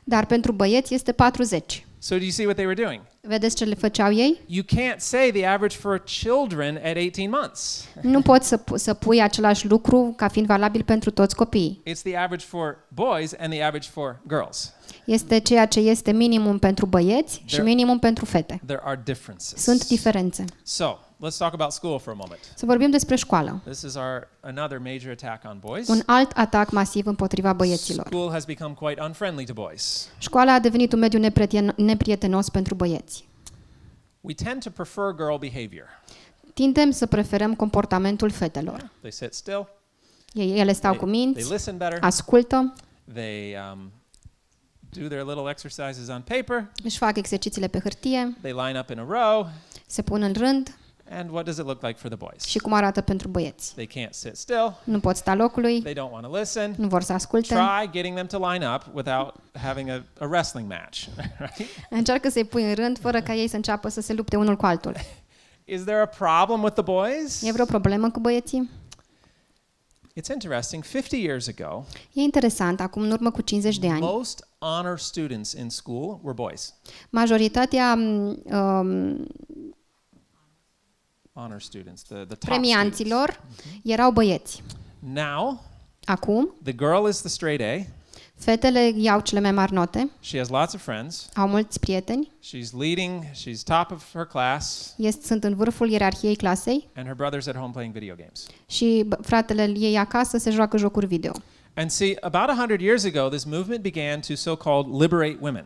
Dar pentru băieți este 40. So do you see what they were doing? Vedeți ce le făceau ei? You can't say the average for children at 18 months. nu poți să, să pui același lucru ca fiind valabil pentru toți copiii. It's the average for boys and the average for girls este ceea ce este minimum pentru băieți și minimum pentru fete. There are differences. Sunt diferențe. So, let's talk about school for a moment. Să vorbim despre școală. This is our another major attack on boys. Un alt atac masiv împotriva băieților. School has become quite unfriendly to boys. Școala a devenit un mediu neprieten- neprietenos pentru băieți. We tend to prefer girl behavior. Tindem să preferăm comportamentul fetelor. Yeah, They sit still. Ei, Ele stau they, cu minți, ascultă, they, um, do their little exercises on paper. Își fac exercițiile pe hârtie. They line up in a row. Se pun în rând. And what does it look like for the boys? Și cum arată pentru băieți? They can't sit still. Nu pot sta locului. They don't want to listen. Nu vor să asculte. Try getting them to line up without having a, a wrestling match, right? Încearcă să-i pui în rând fără ca ei să înceapă să se lupte unul cu altul. Is there a problem with the boys? E vreo problemă cu băieții? It's interesting. 50 years ago, e interesant, acum în urmă cu 50 de ani, most honor students in school were boys. majoritatea mm, um, Honor students, the, the top premianților students. erau băieți. Now, acum, the girl is the straight A. Fetele iau cele mai mari note. She has lots of friends. Au mulți prieteni. She's leading, she's top of her class. Este, sunt în vârful ierarhiei clasei. And her brother's at home playing video games. Și fratele ei acasă se joacă jocuri video. And see, about 100 years ago, this movement began to so-called liberate women.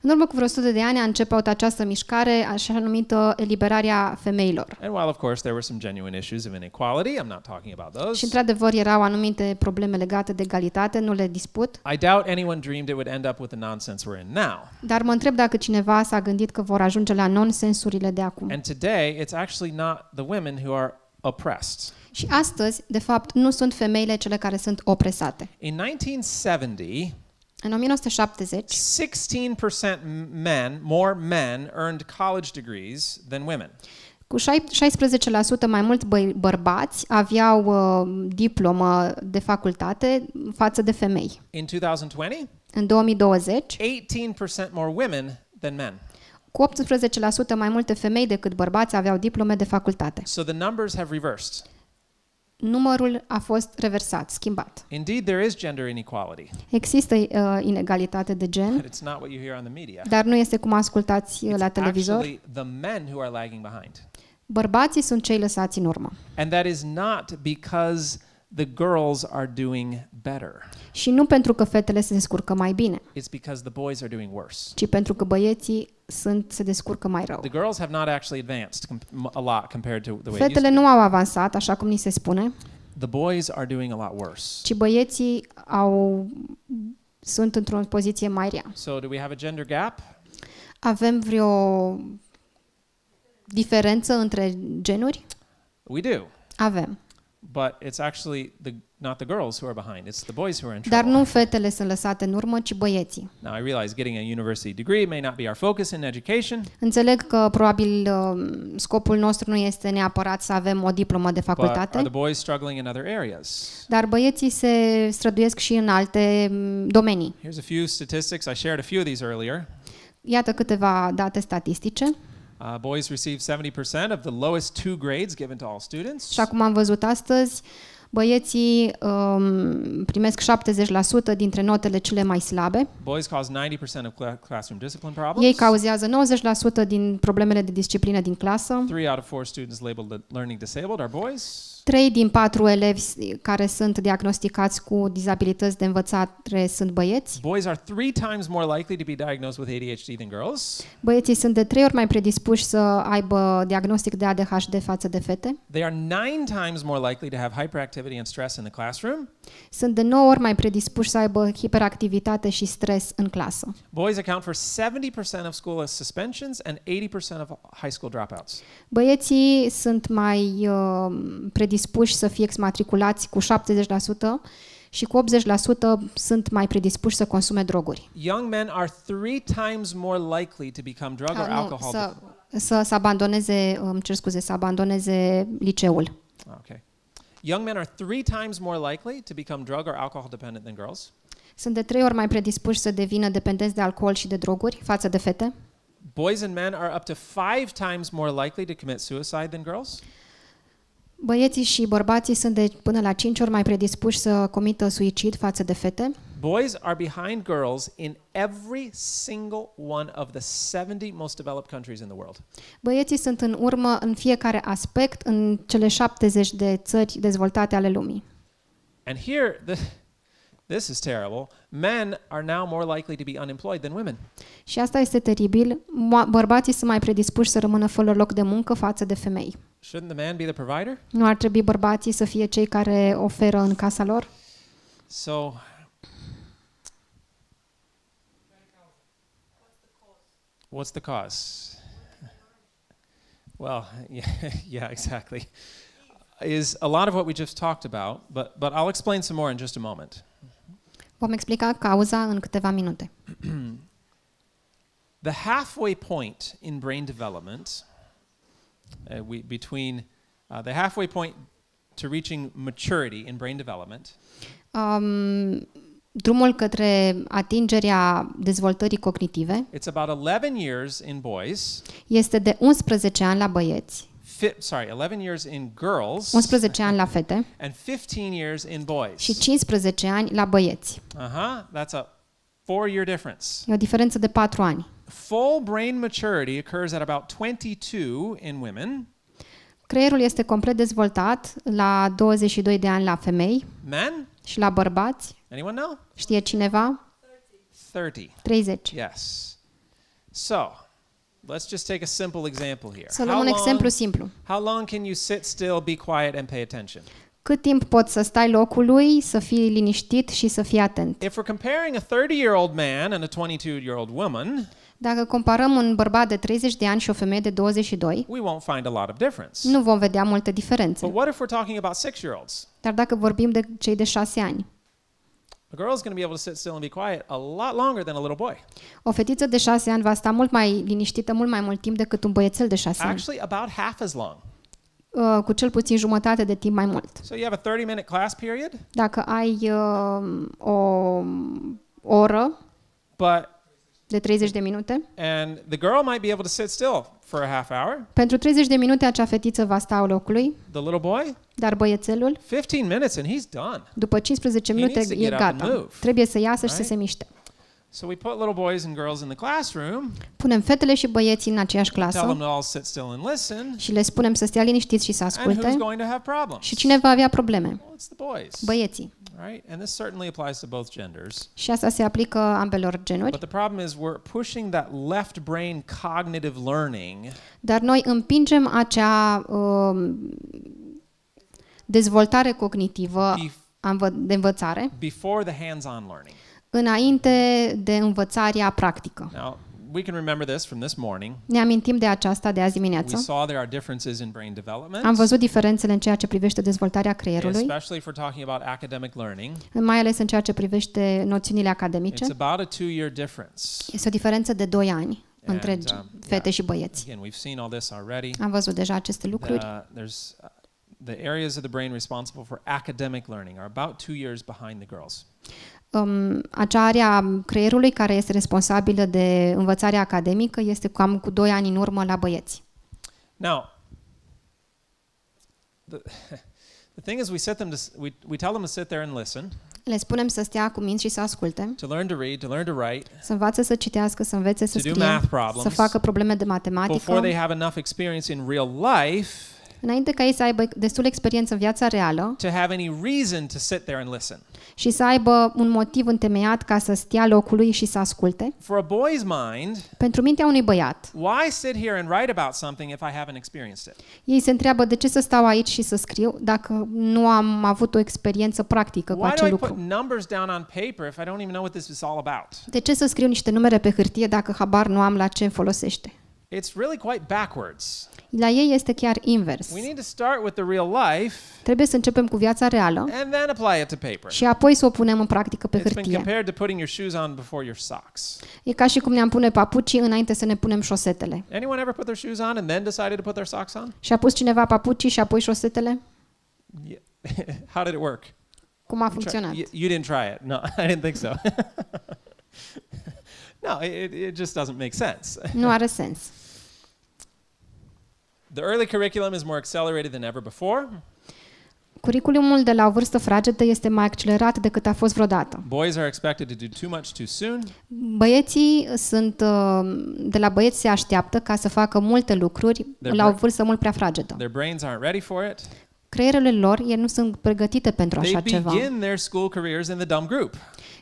În urmă cu vreo 100 de ani a început această mișcare așa numită eliberarea femeilor. And while of course there were some genuine issues of inequality, I'm not talking about those. Și într-adevăr erau anumite probleme legate de egalitate, nu le disput. I doubt anyone dreamed it would end up with the nonsense we're in now. Dar mă întreb dacă cineva s-a gândit că vor ajunge la nonsensurile de acum. And today it's actually not the women who are oppressed. Și astăzi, de fapt, nu sunt femeile cele care sunt opresate. In 1970, în 1970, 16% men, more men earned college degrees than women. Cu 16% mai mulți bărbați aveau uh, diplomă de facultate față de femei. In 2020, în 2020, 18% more women than men. Cu 18% mai multe femei decât bărbați aveau diplome de facultate. So the numbers have reversed numărul a fost reversat, schimbat. Indeed, there is gender inequality. Există uh, inegalitate de gen. But it's not what you hear on the media. Dar nu este cum ascultați uh, it's la televizor. The men who are lagging behind. Bărbații sunt cei lăsați în urmă. And that is not because the girls are doing better. Și nu pentru că fetele se descurcă mai bine. It's because the boys are doing worse. Ci pentru că băieții sunt se descurcă mai rău. Fetele nu au avansat așa cum ni se spune. The boys are doing a lot worse. Ci băieții au sunt într-o poziție mai rea. So do we have a gender gap? Avem vreo diferență între genuri? We do. Avem but it's actually the not the girls who are behind. It's the boys who are in trouble. Dar nu fetele sunt lăsate în urmă, ci băieții. Now I realize getting a university degree may not be our focus in education. Înțeleg că probabil um, scopul nostru nu este neapărat să avem o diplomă de facultate. But are the boys struggling in other areas? Dar băieții se străduiesc și în alte mm, domenii. Here's a few statistics. I shared a few of these earlier. Iată câteva date statistice. Uh, boys receive 70% of the lowest two grades given to all students. Și acum am văzut astăzi, băieții um, primesc 70% dintre notele cele mai slabe. Boys cause 90% of classroom discipline problems. Ei cauzează 90% din problemele de disciplină din clasă. Three out of four students labeled learning disabled are boys. Trei din patru elevi care sunt diagnosticați cu dizabilități de învățare sunt băieți. Boys are three times more likely to be diagnosed with ADHD than girls. Băieții sunt de trei ori mai predispuși să aibă diagnostic de ADHD față de fete. They are nine times more likely to have hyperactivity and stress in the classroom. Sunt de 9 ori mai predispuși să aibă hiperactivitate și stres în clasă. Boys account for 70% of school suspensions and 80% of high school dropouts. Băieții sunt mai uh, predispuși predispuși să fie exmatriculați cu 70% și cu 80% sunt mai predispuși să consume droguri. Young men are three times more likely to become drug or ah, alcohol. Să, să, să abandoneze, îmi cer scuze, să abandoneze liceul. Ah, okay. Young men are three times more likely to become drug or alcohol dependent than girls. Sunt de trei ori mai predispuși să devină dependenți de alcool și de droguri față de fete. Boys and men are up to five times more likely to commit suicide than girls. Băieții și bărbații sunt de până la 5 ori mai predispuși să comită suicid față de fete. Boys are behind girls in every single one of the 70 most developed countries in the world. Băieții sunt în urmă în fiecare aspect în cele 70 de țări dezvoltate ale lumii. And here the This is terrible. Men are now more likely to be unemployed than women. Și asta este teribil. Bărbații sunt mai predispuși să rămână fără loc de muncă față de femei. Shouldn't the man be the provider? Nu ar trebui bărbații să fie cei care oferă în casa lor? So What's the cause? Well, yeah, yeah, exactly. Is a lot of what we just talked about, but but I'll explain some more in just a moment. Vom explica cauza în câteva minute. the halfway point in brain development uh, we, between uh, the halfway point to reaching maturity in brain development. Um, drumul către atingerea dezvoltării cognitive. It's about 11 years in boys. Este de 11 ani la băieți. Fi, sorry, 11 years in girls. 11 ani la fete. And 15 years in boys. Și 15 ani la băieți. Aha, uh-huh, that's a four year difference. E o diferență de 4 ani full brain maturity occurs at about 22 in women. Creierul este complet dezvoltat la 22 de ani la femei. Men? Și la bărbați. Anyone know? Știe cineva? 30. 30. Yes. So, let's just take a simple example here. Să luăm un exemplu simplu. How long can you sit still, be quiet and pay attention? Cât timp poți să stai locului, să fii liniștit și să fii atent? If we're comparing a 30-year-old man and a 22-year-old woman, dacă comparăm un bărbat de 30 de ani și o femeie de 22, we won't find a lot of difference. nu vom vedea multe diferențe. But what if we're talking about six-year-olds? Dar dacă vorbim de cei de 6 ani, A going to be able to sit still and be quiet a lot longer than a little boy. O fetiță de 6 ani va sta mult mai liniștită mult mai mult timp decât un băiețel de 6 ani. Actually about half as long. Uh, cu cel puțin jumătate de timp mai mult. So you have a 30 minute class period? Dacă ai uh, o oră But de 30 de minute. And the girl might be able to sit still for a half hour. Pentru 30 de minute acea fetiță va sta a locului. The little boy? Dar băiețelul? 15 minutes and he's done. După 15 minute e gata. Trebuie să iasă right? și să se miște. So we put little boys and girls in the classroom. Punem fetele și băieții în aceeași clasă. Tell them to all sit still and listen. Și le spunem să stea liniștiți și să asculte. And who's going to have problems? Și cine va avea probleme? Well, it's the boys. Băieții. Right? And this certainly applies to both genders. Și asta se aplică ambelor genuri. But the problem is we're pushing that left brain cognitive learning. Dar noi împingem acea um, dezvoltare cognitivă de învățare. Before the hands-on learning înainte de învățarea practică. Now, we can remember this from this morning. Ne amintim de aceasta de azi dimineață. We saw there are differences in brain development. Am văzut diferențele în ceea ce privește dezvoltarea creierului. Especially if we're talking about academic learning. Mai ales în ceea ce privește noțiunile academice. It's about a two-year difference. Este o diferență de 2 ani între and, um, fete yeah, și băieți. Again, we've seen all this already. Am văzut deja aceste lucruri. The, there's the areas of the brain responsible for academic learning are about two years behind the girls um, acea area creierului care este responsabilă de învățarea academică este cam cu doi ani în urmă la băieți. Now, the, the thing is we set them to we, we tell them to sit there and listen. Le spunem să stea cu minți și să asculte. To learn to read, to learn to write. Să învațe să citească, să învețe să scrie. To do math problems. Să facă probleme de matematică. Before they have enough experience in real life înainte ca ei să aibă destul experiență în viața reală to have any reason to sit there and listen. și să aibă un motiv întemeiat ca să stea locului și să asculte. For a boy's mind, pentru mintea unui băiat, why sit here and write about something if I haven't experienced it? Ei se întreabă de ce să stau aici și să scriu dacă nu am avut o experiență practică why cu acel lucru. De ce să scriu niște numere pe hârtie dacă habar nu am la ce folosește? It's really quite backwards. La ei este chiar invers. Trebuie să începem cu viața reală și apoi să o punem în practică pe hârtie. E ca și cum ne-am pune papucii înainte să ne punem șosetele. Și-a pus cineva papucii și apoi șosetele? How did it work? Cum a funcționat? You, you didn't try it. No, I didn't think so. no, it, it just doesn't make sense. nu are sens. The early curriculum is more accelerated than ever before. Curriculumul de la o vârstă fragedă este mai accelerat decât a fost vreodată. Boys are expected to do too much too soon. Băieții sunt uh, de la băieți se așteaptă ca să facă multe lucruri la o vârstă mult prea fragedă. Their brains aren't ready for it. Creierele lor, ei nu sunt pregătite pentru așa They ceva. Begin their school careers in the dumb group.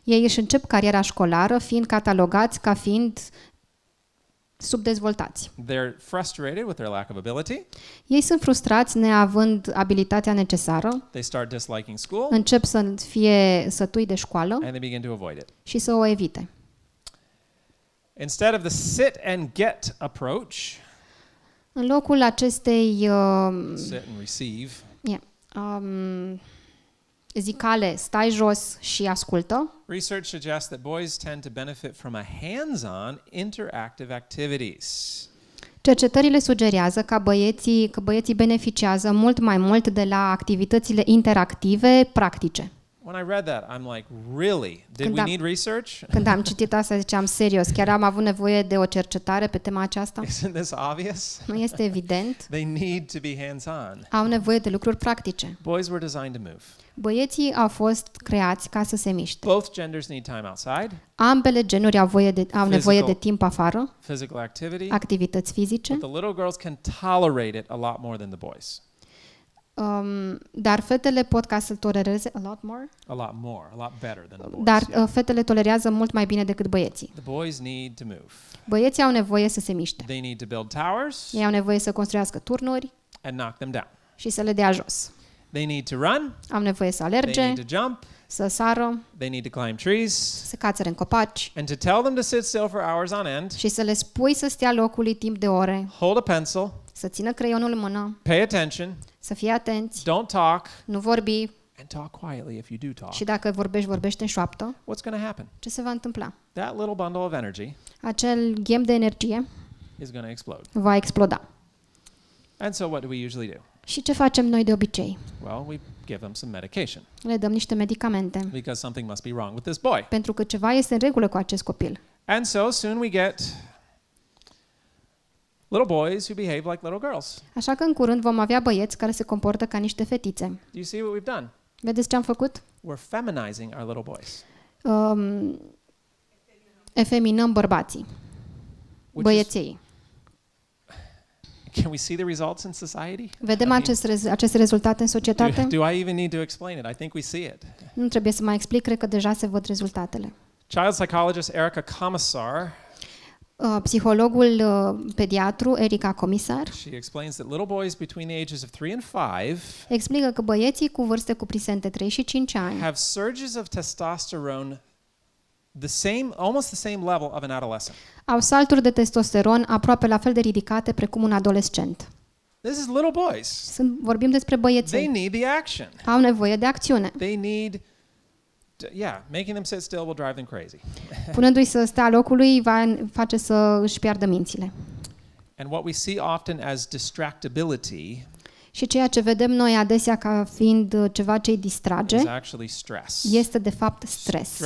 Ei își încep cariera școlară fiind catalogați ca fiind subdezvoltați. They're frustrated with their lack of ability. Ei sunt frustrați neavând abilitatea necesară. They start disliking school. Încep să fie sătui de școală. And they begin to avoid it. Și să o evite. Instead of the sit and get approach, în locul acestei uh, sit and receive. Yeah, um, zicale stai jos și ascultă. Research suggests that boys tend to benefit from a hands-on interactive activities. Cercetările sugerează că băieții, că băieții beneficiază mult mai mult de la activitățile interactive practice. When I read that, I'm like, really? Did când we am, need research? Când am citit asta, ziceam serios, chiar am avut nevoie de o cercetare pe tema aceasta? Isn't this obvious? Nu este evident? They need to be hands-on. Au nevoie de lucruri practice. Boys were designed to move. Băieții au fost creați ca să se miște. Both genders need time outside. Ambele genuri au, voie de, au physical, nevoie de timp afară. Physical activity. Activități fizice. But the little girls can tolerate it a lot more than the boys. Um, dar fetele pot ca să-l tolereze a lot more. A lot more, a lot better than the boys. Dar uh, fetele tolerează mult mai bine decât băieții. The boys need to move. Băieții au nevoie să se miște. They need to build towers. Ei au nevoie să construiască turnuri. And knock them down. Și să le dea jos. They need to run. Au nevoie să alerge. They need to jump. Să sară. They need to climb trees. Să cațere în copaci. And to tell them to sit still for hours on end. Și să le spui să stea locului timp de ore. Hold a pencil. Să țină creionul în mână. Pay attention. Să fie atenți. Don't talk. Nu vorbi. And talk quietly if you do talk. Și dacă vorbești, vorbește în șoaptă. What's going to happen? Ce se va întâmpla? That little bundle of energy. Acel ghem de energie. Is going to explode. Va exploda. And so what do we usually do? Și ce facem noi de obicei? Well, we give them some medication. Le dăm niște medicamente. Because something must be wrong with this boy. Pentru că ceva este în regulă cu acest copil. And so soon we get little boys who behave like little girls. Așa că în curând vom avea băieți care se comportă ca niște fetițe. Do you see what we've done? Vedeți ce am făcut? We're feminizing our little boys. Um, efeminăm bărbații. Băieții. Can we see the results in society? Vedem I mean, acest, rez acest rezultat în societate? Do, do I even need to explain it? I think we see it. Nu trebuie să mai explic, cred că deja se văd rezultatele. Child psychologist Erica Commissar Uh, psihologul uh, pediatru Erica Comisar She explains that little boys between the ages of 3 and 5 explică că băieții cu vârste cuprinse între 3 și 5 ani have surges of testosterone the same almost the same level of an adolescent. Au salturi de testosteron aproape la fel de ridicate precum un adolescent. This is little boys. Sunt, vorbim despre băieți. They need the action. Au nevoie de acțiune. They need yeah, making them sit still will drive them crazy. Punându-i să stea locului va face să își piardă mințile. And what we see often as distractibility și ceea ce vedem noi adesea ca fiind uh, ceva ce îi distrage este de fapt stres.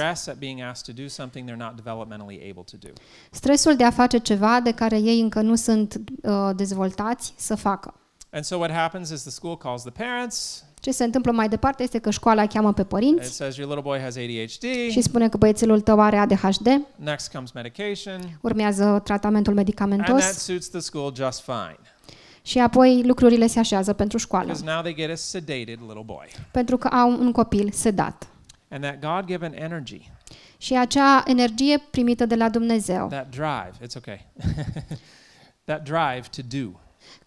Stresul de a face ceva de care ei încă nu sunt uh, dezvoltați să facă. And so what happens is the school calls the parents ce se întâmplă mai departe este că școala cheamă pe părinți. It says your little boy has ADHD. Și spune că băiețelul tău are ADHD. Next comes medication. Urmează tratamentul medicamentos. And that suits the school just fine. Și apoi lucrurile se așează pentru școală. Now they get a sedated little boy. Pentru că au un copil sedat. And that God-given energy. Și acea energie primită de la Dumnezeu. That drive, it's okay. that drive to do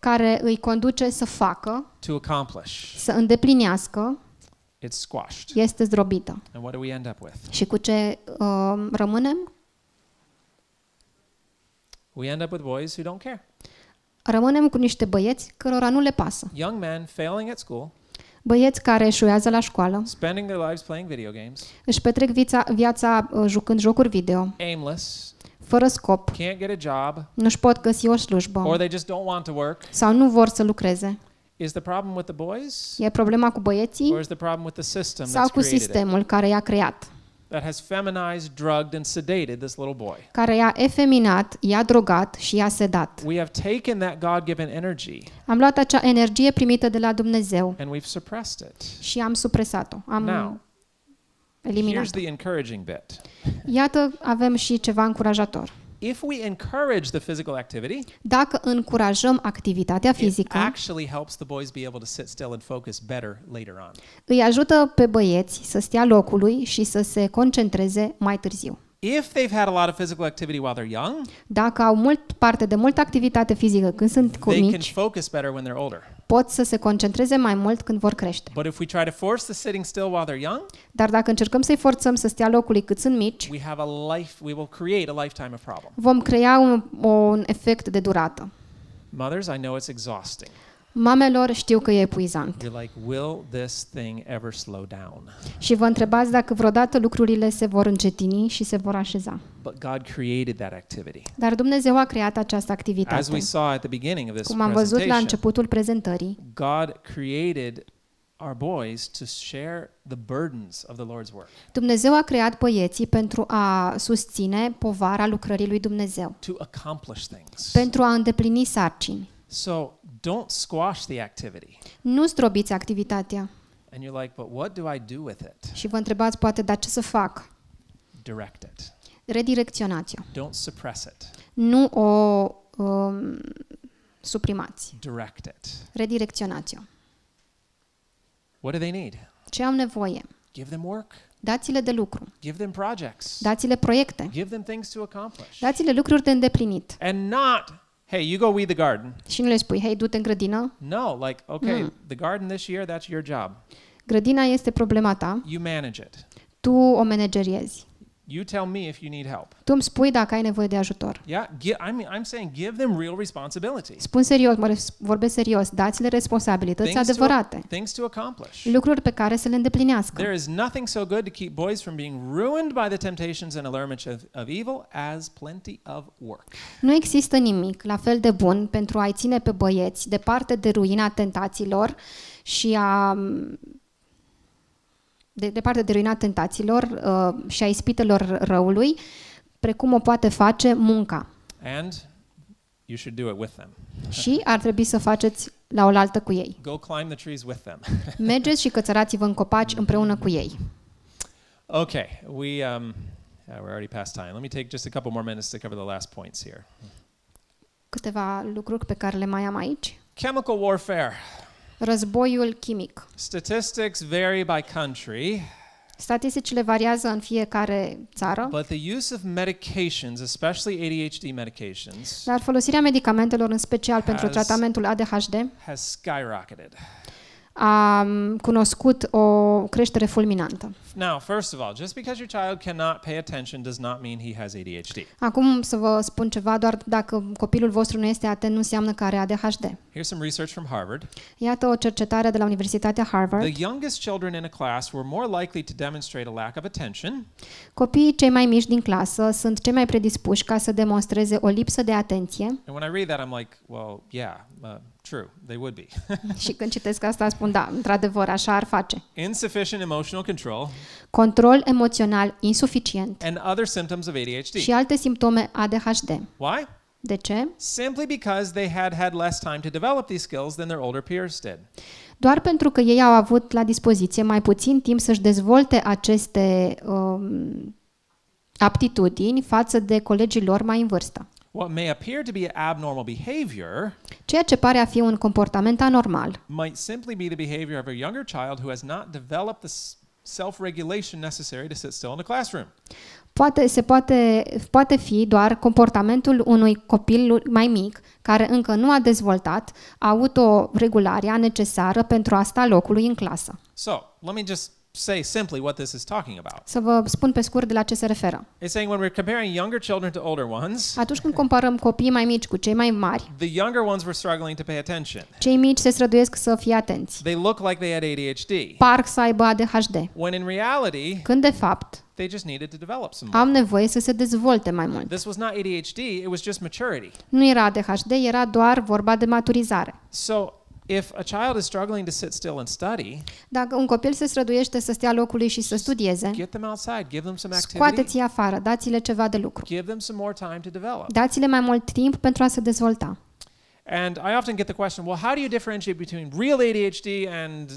care îi conduce să facă, to accomplish, să îndeplinească, it's squashed. este zdrobită. And what do we end up with? Și cu ce um, rămânem? We end up with boys who don't care. Rămânem cu niște băieți cărora nu le pasă. Young men failing at school, băieți care eșuează la școală, spending their lives playing video games, își petrec viața, viața uh, jucând jocuri video, aimless, fără scop, can't get a job, nu-și pot găsi o slujbă, or they just don't want to work, sau nu vor să lucreze. Is the problem with the boys? E problema cu băieții? Or is the problem with the system sau cu sistemul care i-a creat? That has feminized, drugged and sedated this little boy. Care i-a efeminat, i-a drogat și i-a sedat. We have taken that God-given energy. Am luat acea energie primită de la Dumnezeu. And we've suppressed it. Și am supresat-o. Am Now, eliminată. Iată, avem și ceva încurajator. If we encourage the physical activity, dacă încurajăm activitatea fizică, actually helps the boys be able to sit still and focus better later on. Îi ajută pe băieți să stea locului și să se concentreze mai târziu. If they've had a lot of physical activity while they're young, dacă au mult parte de multă activitate fizică când sunt copii, they can focus better when they're older pot să se concentreze mai mult când vor crește. dar dacă încercăm să-i forțăm să stea locului cât sunt mici, Vom crea un, un efect de durată. Mothers, I know it's exhausting. Mamelor știu că e epuizant. Și vă întrebați dacă vreodată lucrurile se vor încetini și se vor așeza. Dar Dumnezeu a creat această activitate. Cum am văzut la începutul prezentării, Dumnezeu a creat băieții pentru a susține povara lucrării lui Dumnezeu. Pentru a îndeplini sarcini don't squash the activity. Nu strobiți activitatea. And you're like, but what do I do with it? Și vă întrebați poate, dar ce să fac? Direct it. Redirecționați-o. Don't suppress it. Nu o um, suprimați. Direct it. Redirecționați-o. What do they need? Ce au nevoie? Give them work. Dați-le de lucru. Give them projects. Dați-le proiecte. Give them things to accomplish. Dați-le lucruri de îndeplinit. And not hey, you go weed the garden. Și nu le spui, hei, du-te în grădină. No, like, okay, mm. the garden this year, that's your job. Grădina este problema ta. You manage it. Tu o manageriezi. You tell me if you need help. Tu îmi spui dacă ai nevoie de ajutor. Yeah, give, I'm, I'm saying give them real responsibility. Spun serios, mă vorbesc serios, dați-le responsabilități things adevărate. To, things to accomplish. Lucruri pe care să le îndeplinească. There is nothing so good to keep boys from being ruined by the temptations and allurements of, of evil as plenty of work. Nu există nimic la fel de bun pentru a-i ține pe băieți departe de ruina tentațiilor și a de, partea de ruina tentațiilor uh, și a ispitelor răului, precum o poate face munca. And you should do it with them. și ar trebui să faceți la oaltă cu ei. Go climb the trees with them. Mergeți și cățărați-vă în copaci împreună cu ei. Okay, we um, yeah, uh, we're already past time. Let me take just a couple more minutes to cover the last points here. Câteva lucruri pe care le mai am aici. Chemical warfare. Războiul chimic. Statistics vary by country. Statisticile variază în fiecare țară. But the use of medications, especially ADHD medications, dar folosirea medicamentelor în special pentru tratamentul ADHD has skyrocketed a cunoscut o creștere fulminantă. Now, first of all, just because your child cannot pay attention does not mean he has ADHD. Acum să vă spun ceva, doar dacă copilul vostru nu este atent, nu înseamnă că are ADHD. Here's some research from Harvard. Iată o cercetare de la Universitatea Harvard. The youngest children in a class were more likely to demonstrate a lack of attention. Copiii cei mai mici din clasă sunt cei mai predispuși ca să demonstreze o lipsă de atenție. And when I read that, I'm like, well, yeah, uh, True, they would be. și când citesc asta spun, da, într-adevăr, așa ar face. Insufficient emotional control. Control emoțional insuficient. And other symptoms of ADHD. Și alte simptome ADHD. Why? De ce? Simply because they had had less time to develop these skills than their older peers did. Doar pentru că ei au avut la dispoziție mai puțin timp să-și dezvolte aceste um, aptitudini față de colegii lor mai în vârstă. What may appear to be abnormal behavior Ceea ce pare a fi un comportament anormal might simply be the behavior of a younger child who has not developed the self-regulation necessary to sit still in the classroom. Poate, se poate, poate fi doar comportamentul unui copil mai mic care încă nu a dezvoltat autoregularea necesară pentru a sta locului în clasă. So, let me just say simply what this is talking about. Să vă spun pe scurt de la ce se referă. It's saying when we're comparing younger children to older ones. Atunci când comparăm copiii mai mici cu cei mai mari. The younger ones were struggling to pay attention. Cei mici se străduiesc să fie atenți. They look like they had ADHD. Parc să aibă ADHD. When in reality, când de fapt, they just needed to develop some more. Am nevoie să se dezvolte mai mult. This was not ADHD, it was just maturity. Nu era ADHD, era doar vorba de maturizare. So If a child is struggling to sit still and study, dacă un copil se străduiește să stea locului și să studieze, get them scoateți-i afară, dați-le ceva de lucru. Dați-le mai mult timp pentru a se dezvolta. And I often get the question, well, how do you differentiate between real ADHD and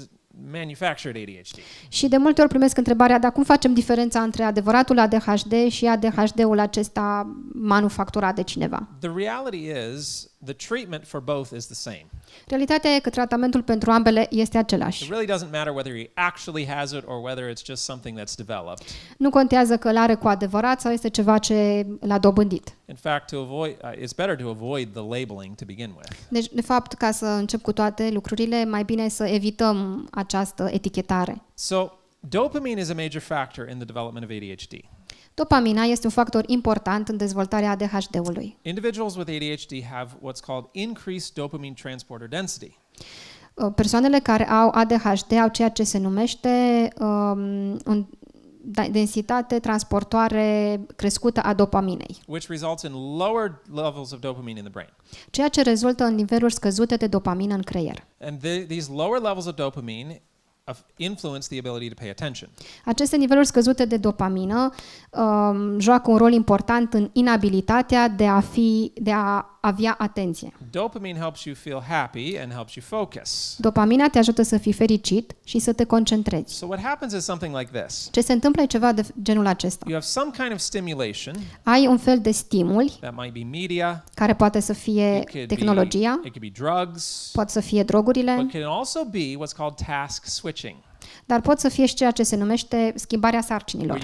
manufactured ADHD. Și de multe ori primesc întrebarea, dar cum facem diferența între adevăratul ADHD și ADHD-ul acesta manufacturat de cineva? The reality is the treatment for both is the same. Realitatea e că tratamentul pentru ambele este același. It really doesn't matter whether he actually has it or whether it's just something that's developed. Nu contează că îl are cu adevărat sau este ceva ce l-a dobândit. In fact, to avoid, uh, it's better to avoid the labeling to begin with. Deci, de fapt, ca să încep cu toate lucrurile, mai bine să evităm această etichetare. So, dopamine is a major factor in the development of ADHD. Dopamina este un factor important în dezvoltarea ADHD-ului. Individuals with ADHD have what's called increased dopamine transporter density. Uh, persoanele care au ADHD au ceea ce se numește um, un da, densitate transportoare crescută a dopaminei. Which results in lower levels of dopamine in the brain. Ceea ce rezultă în niveluri scăzute de dopamină în creier. And the, these lower levels of dopamine influence the ability to pay attention. Aceste niveluri scăzute de dopamină um, joacă un rol important în inabilitatea de a fi de a avea atenție. Dopamine helps you feel happy and helps you focus. Dopamina te ajută să fii fericit și să te concentrezi. So what happens is something like this. Ce se întâmplă e ceva de genul acesta. You have some kind of stimulation. Ai un fel de stimul. That might be media. Care poate să fie tehnologia. it could be drugs. Poate să fie drogurile. But can also be what's called task switching dar poți să fie și ceea ce se numește schimbarea sarcinilor.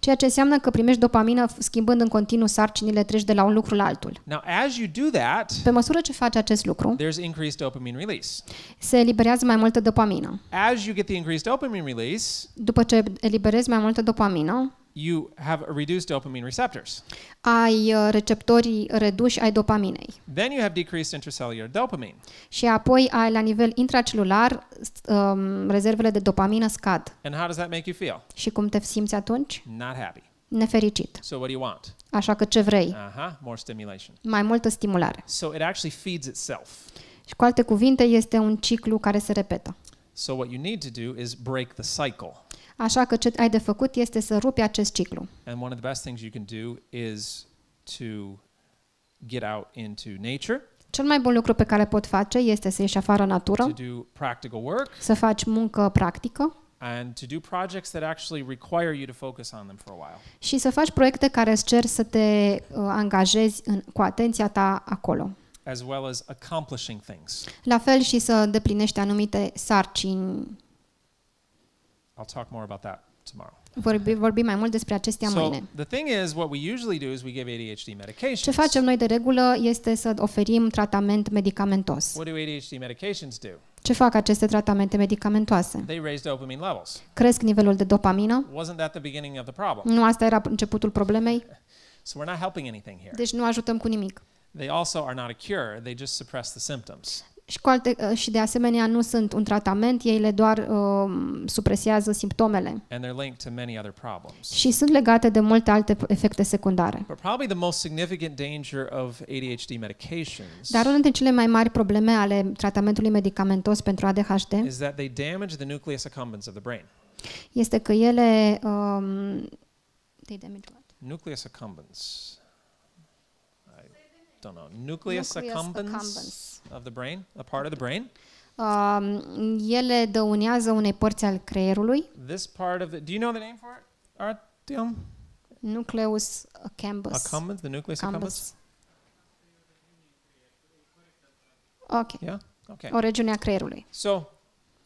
Ceea ce înseamnă că primești dopamină schimbând în continuu sarcinile, treci de la un lucru la altul. pe măsură ce faci acest lucru, se eliberează mai multă dopamină. după ce eliberezi mai multă dopamină, you have reduced dopamine receptors. Ai uh, receptorii reduși ai dopaminei. Then you have decreased intracellular dopamine. Și apoi ai la nivel intracelular um, rezervele de dopamină scad. And how does that make you feel? Și cum te simți atunci? Not happy. Nefericit. So what do you want? Așa că ce vrei? Aha, more stimulation. Mai multă stimulare. So it actually feeds itself. Și cu alte cuvinte este un ciclu care se repetă. So what you need to do is break the cycle. Așa că ce ai de făcut este să rupi acest ciclu. And one of the best things you can do is to get out into nature. Cel mai bun lucru pe care pot face este să ieși afară natură, to do practical work, să faci muncă practică, and to do projects that actually require you to focus on them for a while. Și să faci proiecte care îți cer să te uh, angajezi în, cu atenția ta acolo. As well as accomplishing things. La fel și să deplinești anumite sarcini I'll talk more about that tomorrow. Vorbi, vorbi mai mult despre acestea so, mâine. The thing is, what we usually do is we give ADHD medications. Ce facem noi de regulă este să oferim tratament medicamentos. What do ADHD medications do? Ce fac aceste tratamente medicamentoase? They raise dopamine levels. Cresc nivelul de dopamină. Wasn't that the beginning of the problem? Nu asta era începutul problemei? So we're not helping anything here. Deci nu ajutăm cu nimic. They also are not a cure, they just suppress the symptoms și, cu alte, uh, și de asemenea nu sunt un tratament, ele doar uh, supresează simptomele. And linked to many other Și sunt legate de multe alte efecte secundare. the most of ADHD Dar una dintre cele mai mari probleme ale tratamentului medicamentos pentru ADHD is that they the of the brain. Este că ele um, they damage what? Nucleus accumbens don't know, nucleus, nucleus accumbens, accumbens of the brain, a part of the brain. Um, ele dăunează unei părți al creierului. This part of the, do you know the name for it, Artyom? Nucleus accumbens. Accumbens, the nucleus accumbens. Okay. Yeah? Okay. O regiune a creierului. So,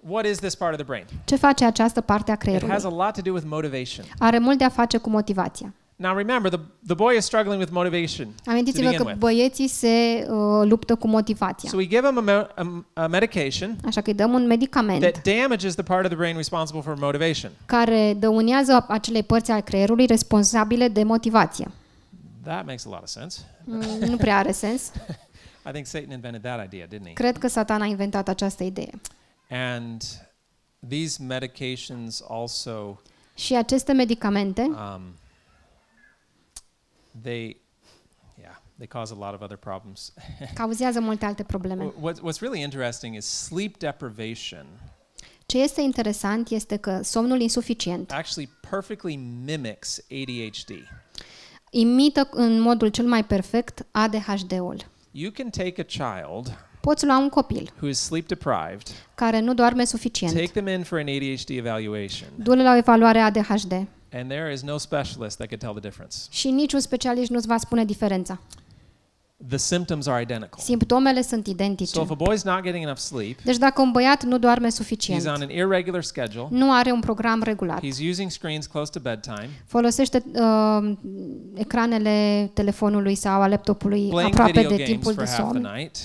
what is this part of the brain? Ce face această parte a creierului? It has a lot to do with motivation. Are mult de a face cu motivația. Now remember, the, the boy is struggling with motivation. Amintiți-vă că băieții se uh, luptă cu motivația. So we give him a, a, a medication. Așa că îi dăm un medicament. That damages the part of the brain responsible for motivation. Care dăunează acele părți ale creierului responsabile de motivație. That makes a lot of sense. Mm, nu prea are sens. I think Satan invented that idea, didn't he? Cred că Satan a inventat această idee. And these medications also Și aceste medicamente um, they yeah, they cause a lot of other problems. Cauzează multe alte probleme. What, what's really interesting is sleep deprivation. Ce este interesant este că somnul insuficient actually perfectly mimics ADHD. Imită în modul cel mai perfect ADHD-ul. You can take a child Poți lua un copil who is sleep deprived, care nu doarme suficient. Take them in for an ADHD evaluation. Du-le la o evaluare ADHD. And there is no specialist that could tell the difference. Și niciun specialist nu-ți va spune diferența. The symptoms are identical. Simptomele sunt identice. So if a boy's not getting enough sleep, deci dacă un băiat nu doarme suficient, he's on an irregular schedule, nu are un program regulat, he's using screens close to bedtime, folosește uh, ecranele telefonului sau a laptopului aproape de timpul de somn, night,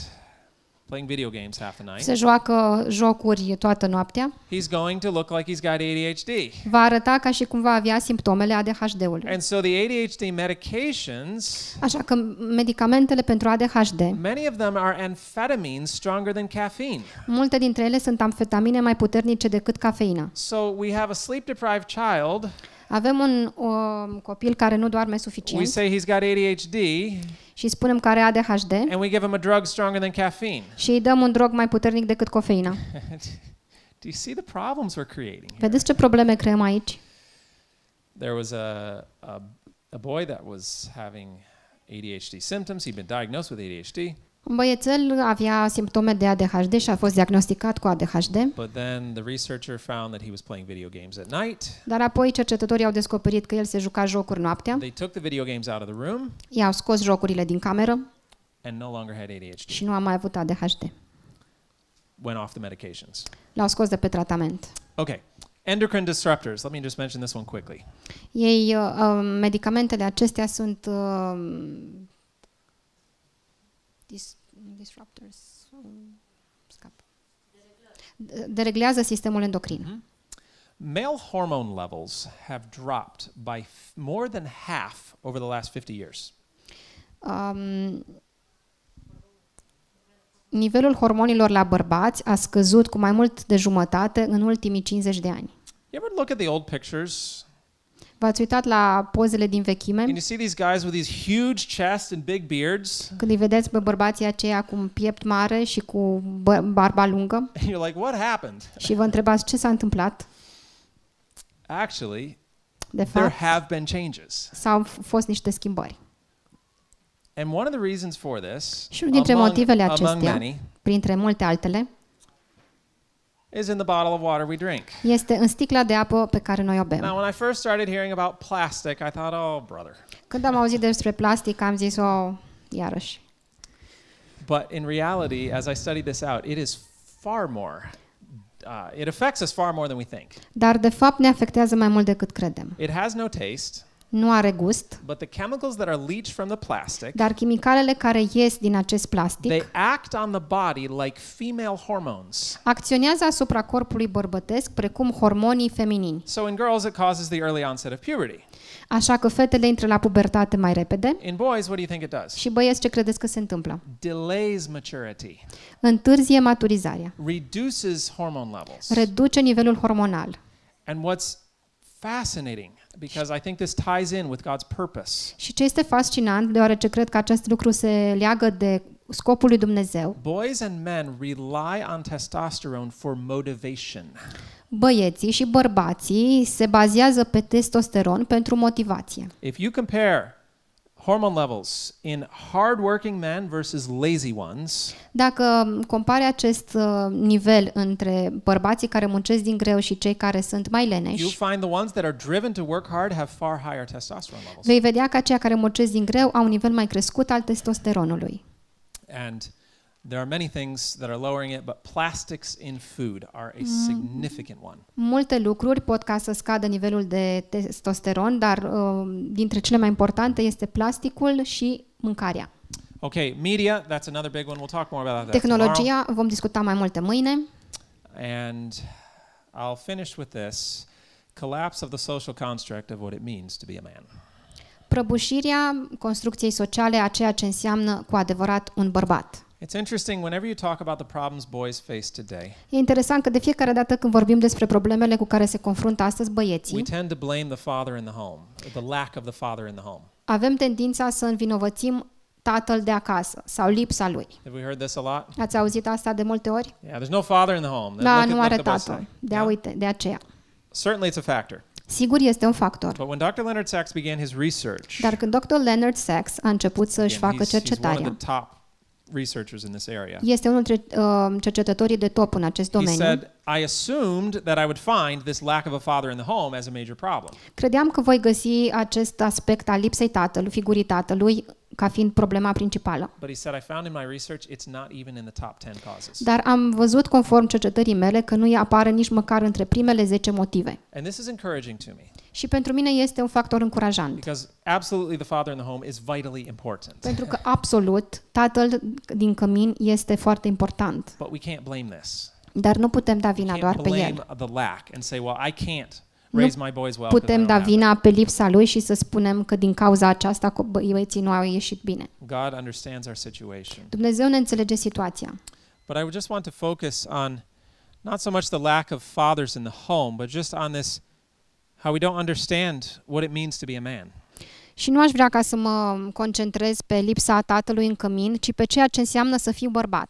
playing video games half the night. Se joacă jocuri toată noaptea. He's going to look like he's got ADHD. Va arăta ca și cum va avea simptomele ADHD-ului. And so the ADHD medications Așa că medicamentele pentru ADHD. Many of them are amphetamines stronger than caffeine. Multe dintre ele sunt amfetamine mai puternice decât cafeina. So we have a sleep deprived child avem un um, copil care nu doarme suficient. We say he's got ADHD. Și spunem că are ADHD. And we give him a drug stronger than caffeine. Și îi dăm un drog mai puternic decât cofeina. Do you see the problems we're creating? Here? Vedeți ce probleme creăm aici? There was a, a a boy that was having ADHD symptoms. He'd been diagnosed with ADHD. Un băiețel avea simptome de ADHD și a fost diagnosticat cu ADHD. But then the researcher found that he was playing video games at night. Dar apoi cercetătorii au descoperit că el se juca jocuri noaptea. They took the video games out of the room. I-au scos jocurile din cameră. And no longer had ADHD. Și nu a mai avut ADHD. Went off the medications. L-au scos de pe tratament. Okay. Endocrine disruptors. Let me just mention this one quickly. Ei uh, um, medicamentele acestea sunt uh, dis, disruptors, scap. Dereglează sistemul endocrin. Mm-hmm. Male hormone levels have dropped by more than half over the last 50 years. Um, nivelul hormonilor la bărbați a scăzut cu mai mult de jumătate în ultimii 50 de ani. You ever look at the old pictures V-ați uitat la pozele din vechime? Can you see these guys with these huge chests and big beards. Când îi vedeți pe bărbații aceia cu un piept mare și cu barba lungă. And you're like, what happened? Și vă întrebați ce s-a întâmplat? Actually, de fapt, there have been changes. S-au fost niște schimbări. And one of the reasons for this, și unul dintre motivele acestea, many, printre multe altele, is in the bottle of water we drink. Este în sticla de apă pe care noi o bem. Now when I first started hearing about plastic, I thought, oh brother. Când am auzit despre plastic, am zis, oh, iarăși. But in reality, as I studied this out, it is far more uh, it affects us far more than we think. Dar de fapt ne afectează mai mult decât credem. It has no taste nu are gust. But the chemicals that are leached from the plastic, dar chimicalele care ies din acest plastic they act on the body like female hormones. acționează asupra corpului bărbătesc precum hormonii feminini. So in girls it causes the early onset of puberty. Așa că fetele intră la pubertate mai repede. In boys, what do you think it does? Și băieți, ce credeți că se întâmplă? Delays maturity. Întârzie maturizarea. Reduces hormone levels. Reduce nivelul hormonal. And what's fascinating Because I think this ties in with God's purpose. Și ce este fascinant, deoarece cred că acest lucru se leagă de scopul lui Dumnezeu. Boys and men rely on testosterone for motivation. Băieții și bărbații se bazează pe testosteron pentru motivație. If you compare hormone levels in hardworking men versus lazy ones. Dacă compari acest uh, nivel între bărbații care muncesc din greu și cei care sunt mai leneși. You find the ones that are driven to work hard have far higher testosterone levels. Vei vedea că cei care muncesc din greu au un nivel mai crescut al testosteronului. And There are many things that are lowering it, but plastics in food are a mm. significant one. Multe lucruri pot ca să scadă nivelul de testosteron, dar uh, dintre cele mai importante este plasticul și mâncarea. Okay, media, that's another big one. We'll talk more about that. Tehnologia, tomorrow. vom discuta mai multe mâine. And I'll finish with this collapse of the social construct of what it means to be a man. Prăbușirea construcției sociale a ceea ce înseamnă cu adevărat un bărbat. It's interesting whenever you talk about the problems boys face today. E interesant că de fiecare dată când vorbim despre problemele cu care se confruntă astăzi băieții, we tend to blame the father in the home, the lack of the father in the home. Avem tendința să învinovățim tatăl de acasă sau lipsa lui. Have we heard this a lot? Ați auzit asta de multe ori? Yeah, there's no father in the home. Da, nu are tată. De, a uite, de aceea. Certainly it's a factor. Sigur este un factor. But when Dr. Leonard Sachs began his research, Dar când Dr. Leonard Sachs a început să își facă cercetarea, he's one of the top researchers in this area. Este unul dintre uh, cercetătorii de top în acest domeniu. He said, I assumed that I would find this lack of a father in the home as a major problem. Credeam că voi găsi acest aspect al lipsei tatălui, figurii tatălui ca fiind problema principală. Dar am văzut conform cercetării mele că nu apare nici măcar între primele 10 motive. And this is encouraging to me. Și pentru mine este un factor încurajant. Because absolutely the father in the home is vitally important. Pentru că absolut tatăl din cămin este foarte important. But we can't blame this. Dar nu putem da vina doar pe el. The lack and say, well, I can't raise my boys well putem da vina pe lipsa lui și să spunem că din cauza aceasta băieții nu au ieșit bine. God understands our situation. Dumnezeu ne înțelege situația. But I would just want to focus on not so much the lack of fathers in the home, but just on this how we don't understand what it means to be a man. Și nu aș vrea ca să mă concentrez pe lipsa tatălui în cămin, ci pe ceea ce înseamnă să fiu bărbat.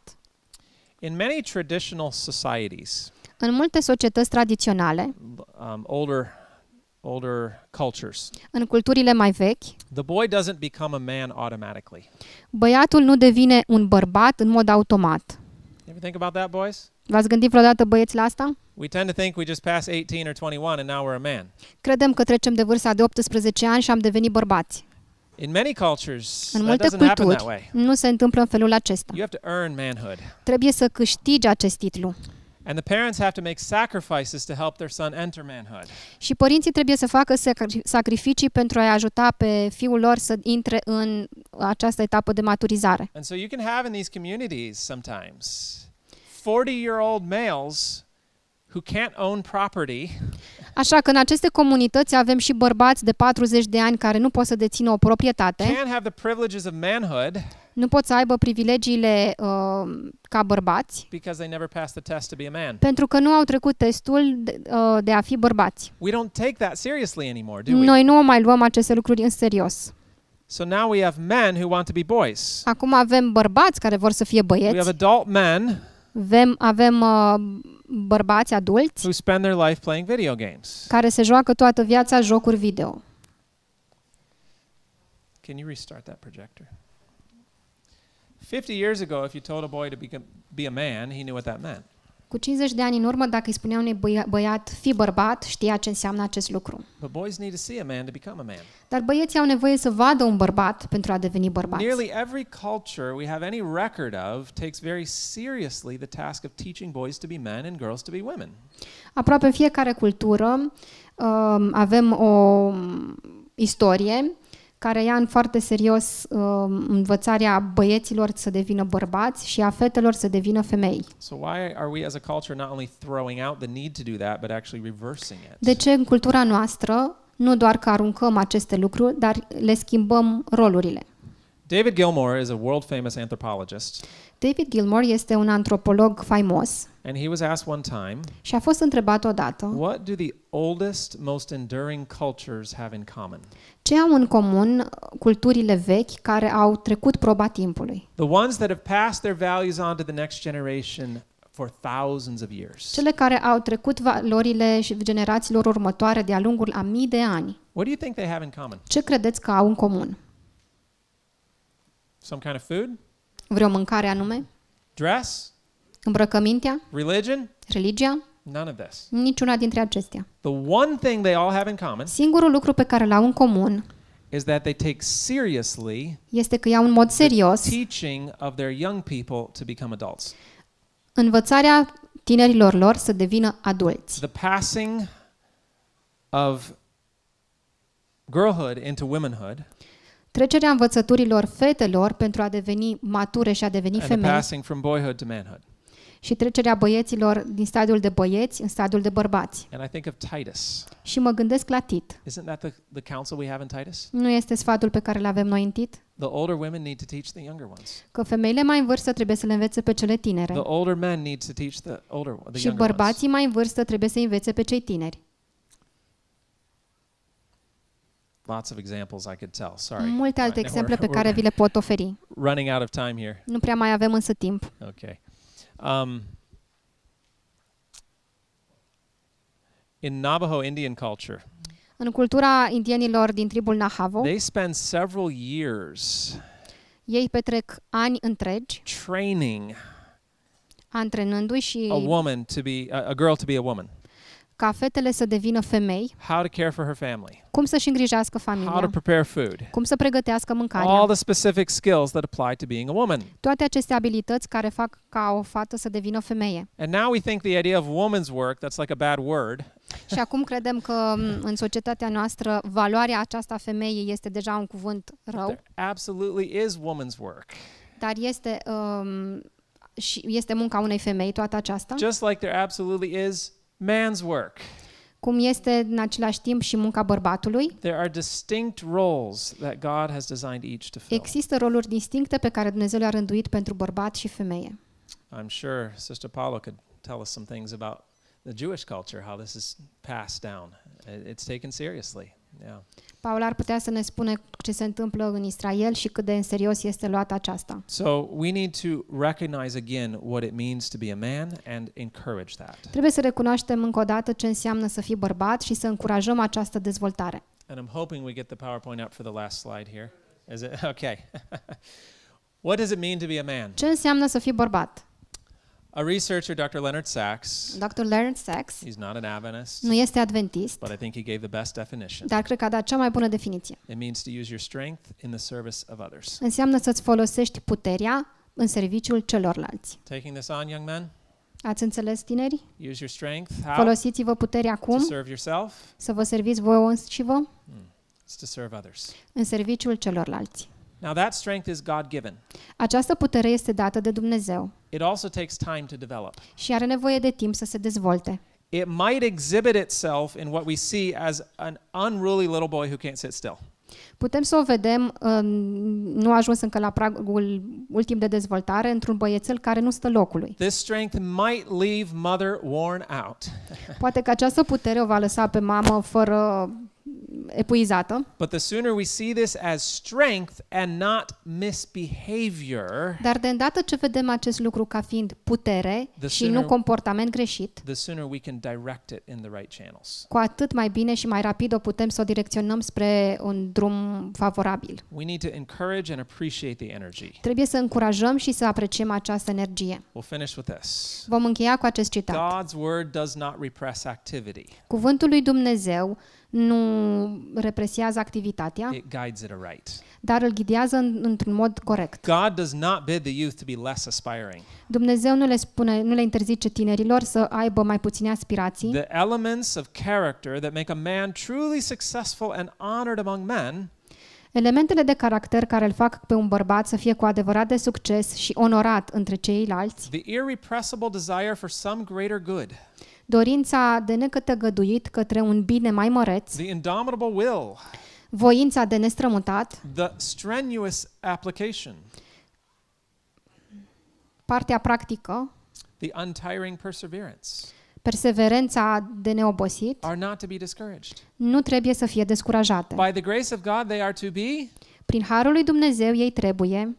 In many traditional societies, în multe societăți tradiționale, um, older, older cultures, în culturile mai vechi, the boy doesn't become a man automatically. Băiatul nu devine un bărbat în mod automat ever think about that, boys? V-ați gândit vreodată, băieți, la asta? We tend to think we just pass 18 or 21 and now we're a man. Credem că trecem de vârsta de 18 ani și am devenit bărbați. In many cultures, în multe culturi, nu se întâmplă în felul acesta. You have to earn manhood. Trebuie să câștigi acest titlu. And the parents have to make sacrifices to help their son enter manhood. Și părinții trebuie să facă sacrificii pentru a ajuta pe fiul lor să intre în această etapă de maturizare. And so you can have in these communities sometimes 40-year-old males who can't own property. Așa că în aceste comunități avem și bărbați de 40 de ani care nu pot să dețină o proprietate. Can't have the privileges of manhood. Nu pot să aibă privilegiile uh, ca bărbați. Because they never passed the test to be a man. Pentru că nu au trecut testul de, uh, de a fi bărbați. We don't take that seriously anymore, do we? Noi nu o mai luăm aceste lucruri în serios. So now we have men who want to be boys. Acum avem bărbați care vor să fie băieți. We have adult men avem, avem uh, bărbați adulți who spend their life playing video games. care se joacă toată viața jocuri video. Can you restart that projector? 50 years ago, if you told a boy to be, be a man, he knew what that meant. Cu 50 de ani în urmă, dacă îi spunea unui băia, băiat, fi bărbat, știa ce înseamnă acest lucru. Dar băieții au nevoie să vadă un bărbat pentru a deveni bărbați. Aproape în fiecare cultură um, avem o istorie care ia în foarte serios uh, învățarea băieților să devină bărbați și a fetelor să devină femei. De ce în cultura noastră nu doar că aruncăm aceste lucruri, dar le schimbăm rolurile? David Gilmore is a world famous anthropologist. David Gilmore este un antropolog faimos. And he was asked one time. Și a fost întrebat odată. What do the oldest, most enduring cultures have in common? Ce au în comun uh, culturile vechi care au trecut proba timpului? The ones that have passed their values on to the next generation for thousands of years. Cele care au trecut valorile și generațiilor următoare de-a lungul a mii de ani. What do you think they have in common? Ce credeți că au în comun? Some kind of food? Vreo mâncare anume? Dress? Îmbrăcămintea? Religion? Religia? None of this. Niciuna dintre acestea. The one thing they all have in common Singurul lucru pe care l-au în comun is that they take seriously este că iau în mod serios teaching of their young people to become adults. Învățarea tinerilor lor să devină adulți. The passing of girlhood into womanhood trecerea învățăturilor fetelor pentru a deveni mature și a deveni femei și trecerea băieților din stadiul de băieți în stadiul de bărbați. And I think of Titus. Și mă gândesc la Tit. Isn't that the, the counsel we have in Titus? Nu este sfatul pe care îl avem noi în Tit? The older women need to teach the younger ones. Că femeile mai în vârstă trebuie să le învețe pe cele tinere. The older men need to teach the older the Și bărbații mai în vârstă trebuie să învețe pe cei tineri. Lots of examples I could tell. Sorry. Multe alte exemple pe care vi le pot oferi. Running out of time here. Nu prea mai avem însă timp. Okay. Um, in Navajo Indian culture, în cultura indienilor din tribul Navajo, they spend several years ei petrec ani întregi training antrenându-i și a woman to be a, a girl to be a woman ca fetele să devină femei, how to care for her family, cum să-și îngrijească familia, how to prepare food, cum să pregătească mâncarea, all the specific skills that apply to being a woman. Toate aceste abilități care fac ca o fată să devină femeie. And now we think the idea of woman's work, that's like a bad word, și acum credem că în societatea noastră valoarea aceasta femeie este deja un cuvânt rău. Absolutely is woman's work. Dar este um, și este munca unei femei toată aceasta. Just like there absolutely is man's work. Cum este în același timp și munca bărbatului? There are distinct roles that God has designed each to fill. Există roluri distincte pe care Dumnezeu le-a rânduit pentru bărbat și femeie. I'm sure Sister Paula could tell us some things about the Jewish culture, how this is passed down. It's taken seriously. Yeah. Paul ar putea să ne spune ce se întâmplă în Israel și cât de în serios este luat aceasta. So we need to recognize again what it means to be a man and encourage that. Trebuie să recunoaștem încă o dată ce înseamnă să fii bărbat și să încurajăm această dezvoltare. And I'm hoping we get the PowerPoint up for the last slide here. Is it okay? what does it mean to be a man? Ce înseamnă să fii bărbat? A researcher, Dr. Leonard Sachs. Dr. Leonard Sachs. He's not an Adventist. Nu este adventist. But I think he gave the best definition. Dar cred că a dat cea mai bună definiție. It means to use your strength in the service of others. Înseamnă să-ți folosești puterea în serviciul celorlalți. Taking this on, young men? Ați înțeles, tineri? Use your strength. How? Folosiți-vă puterea acum. To serve yourself. Să vă serviți voi și vă. Hmm. It's to serve others. În serviciul celorlalți. Now that strength is God-given. Această putere este dată de Dumnezeu. It also takes time to develop. Și are nevoie de timp să se dezvolte. It might exhibit itself in what we see as an unruly little boy who can't sit still. Putem să o vedem, um, nu a ajuns încă la pragul ultim de dezvoltare, într-un băiețel care nu stă locului. This strength might leave mother worn out. Poate că această putere o va lăsa pe mamă fără epuizată. But the sooner we see this as strength and not misbehavior. Dar de îndată ce vedem acest lucru ca fiind putere și nu comportament greșit. The sooner we can direct it in the right channels. Cu atât mai bine și mai rapid o putem să o direcționăm spre un drum favorabil. We need to encourage and appreciate the energy. Trebuie să încurajăm și să apreciem această energie. We'll finish with this. Vom încheia cu acest citat. God's word does not repress activity. Cuvântul lui Dumnezeu nu represiază activitatea. It guides it right. Dar îl ghidează în, într-un mod corect. God does not bid the youth to be less aspiring. Dumnezeu nu le spune, nu le interzice tinerilor să aibă mai puține aspirații. The elements of character that make a man truly successful and honored among men Elementele de caracter care îl fac pe un bărbat să fie cu adevărat de succes și onorat între ceilalți. The irrepressible desire for some greater good dorința de necătăgăduit către un bine mai măreț, the indomitable will, voința de nestrămutat, the strenuous application, partea practică, the untiring perseverance, perseverența de neobosit, are not to be discouraged. nu trebuie să fie descurajate. By the grace of God, they are to be prin harul lui Dumnezeu ei trebuie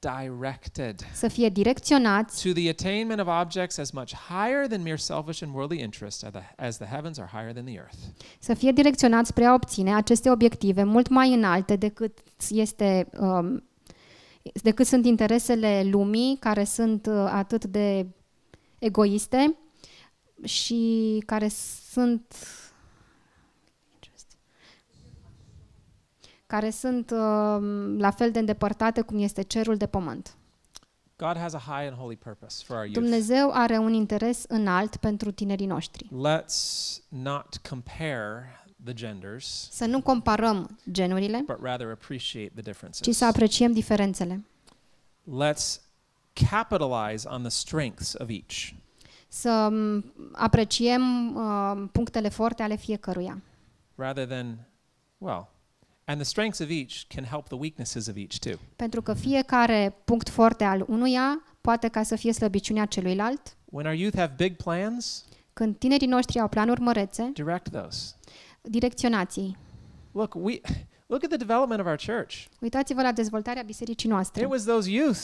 directed să fie direcționați to the attainment of objects as much higher than mere selfish and worldly interests as the heavens are higher than the earth. Să fie direcționați spre a obține aceste obiective mult mai înalte decât este um, decât sunt interesele lumii care sunt uh, atât de egoiste și care sunt care sunt uh, la fel de îndepărtate cum este cerul de pământ. God has a high and holy purpose for our youth. Dumnezeu are un interes înalt pentru tinerii noștri. Let's not compare the genders. Să nu comparăm genurile. But rather appreciate the differences. Ci să apreciem diferențele. Let's capitalize on the strengths of each. Să um, apreciem uh, punctele forte ale fiecăruia. Rather than well, And the strengths of each can help the weaknesses of each too. Pentru că fiecare punct forte al unuia poate ca să fie slăbiciunea celuilalt. When our youth have big plans, când tinerii noștri au planuri mărețe, direct those. Direcționați-i. Look, we Look at the development of our church. Uitați-vă la dezvoltarea bisericii noastre. It was those youth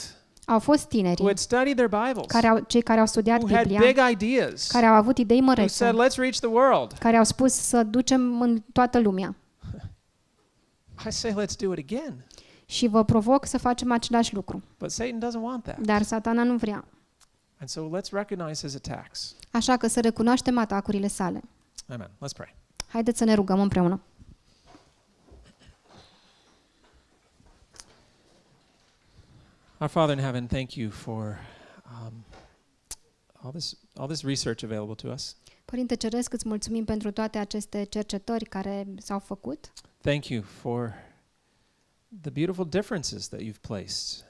au fost tineri who had studied their Bibles, care au, cei care au studiat who Biblia, had big ideas, care au avut idei mărețe, who said, Let's reach the world. care au spus să ducem în toată lumea. I say let's do it again. Și vă provoc să facem același lucru. But Satan doesn't want that. Dar satana nu vrea. And so let's recognize his attacks. Așa că să recunoaștem atacurile sale. Amen. Let's pray. Haideți să ne rugăm împreună. Our Father in heaven, thank you for um, all this all this research available to us. Părinte Ceresc, îți mulțumim pentru toate aceste cercetări care s-au făcut. Thank you for the beautiful differences that you've placed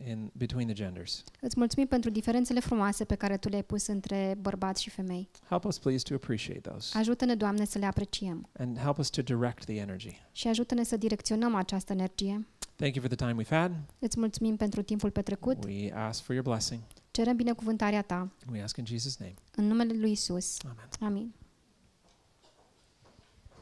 in between the genders. Îți mulțumim pentru diferențele frumoase pe care tu le-ai pus între bărbați și femei. Help us please to appreciate those. Ajută-ne, Doamne, să le apreciem. And help us to direct the energy. Și ajută-ne să direcționăm această energie. Thank you for the time we've had. Îți mulțumim pentru timpul petrecut. We ask for your blessing. Cerem binecuvântarea ta. We ask in Jesus name. În numele lui Isus. Amen. Amin.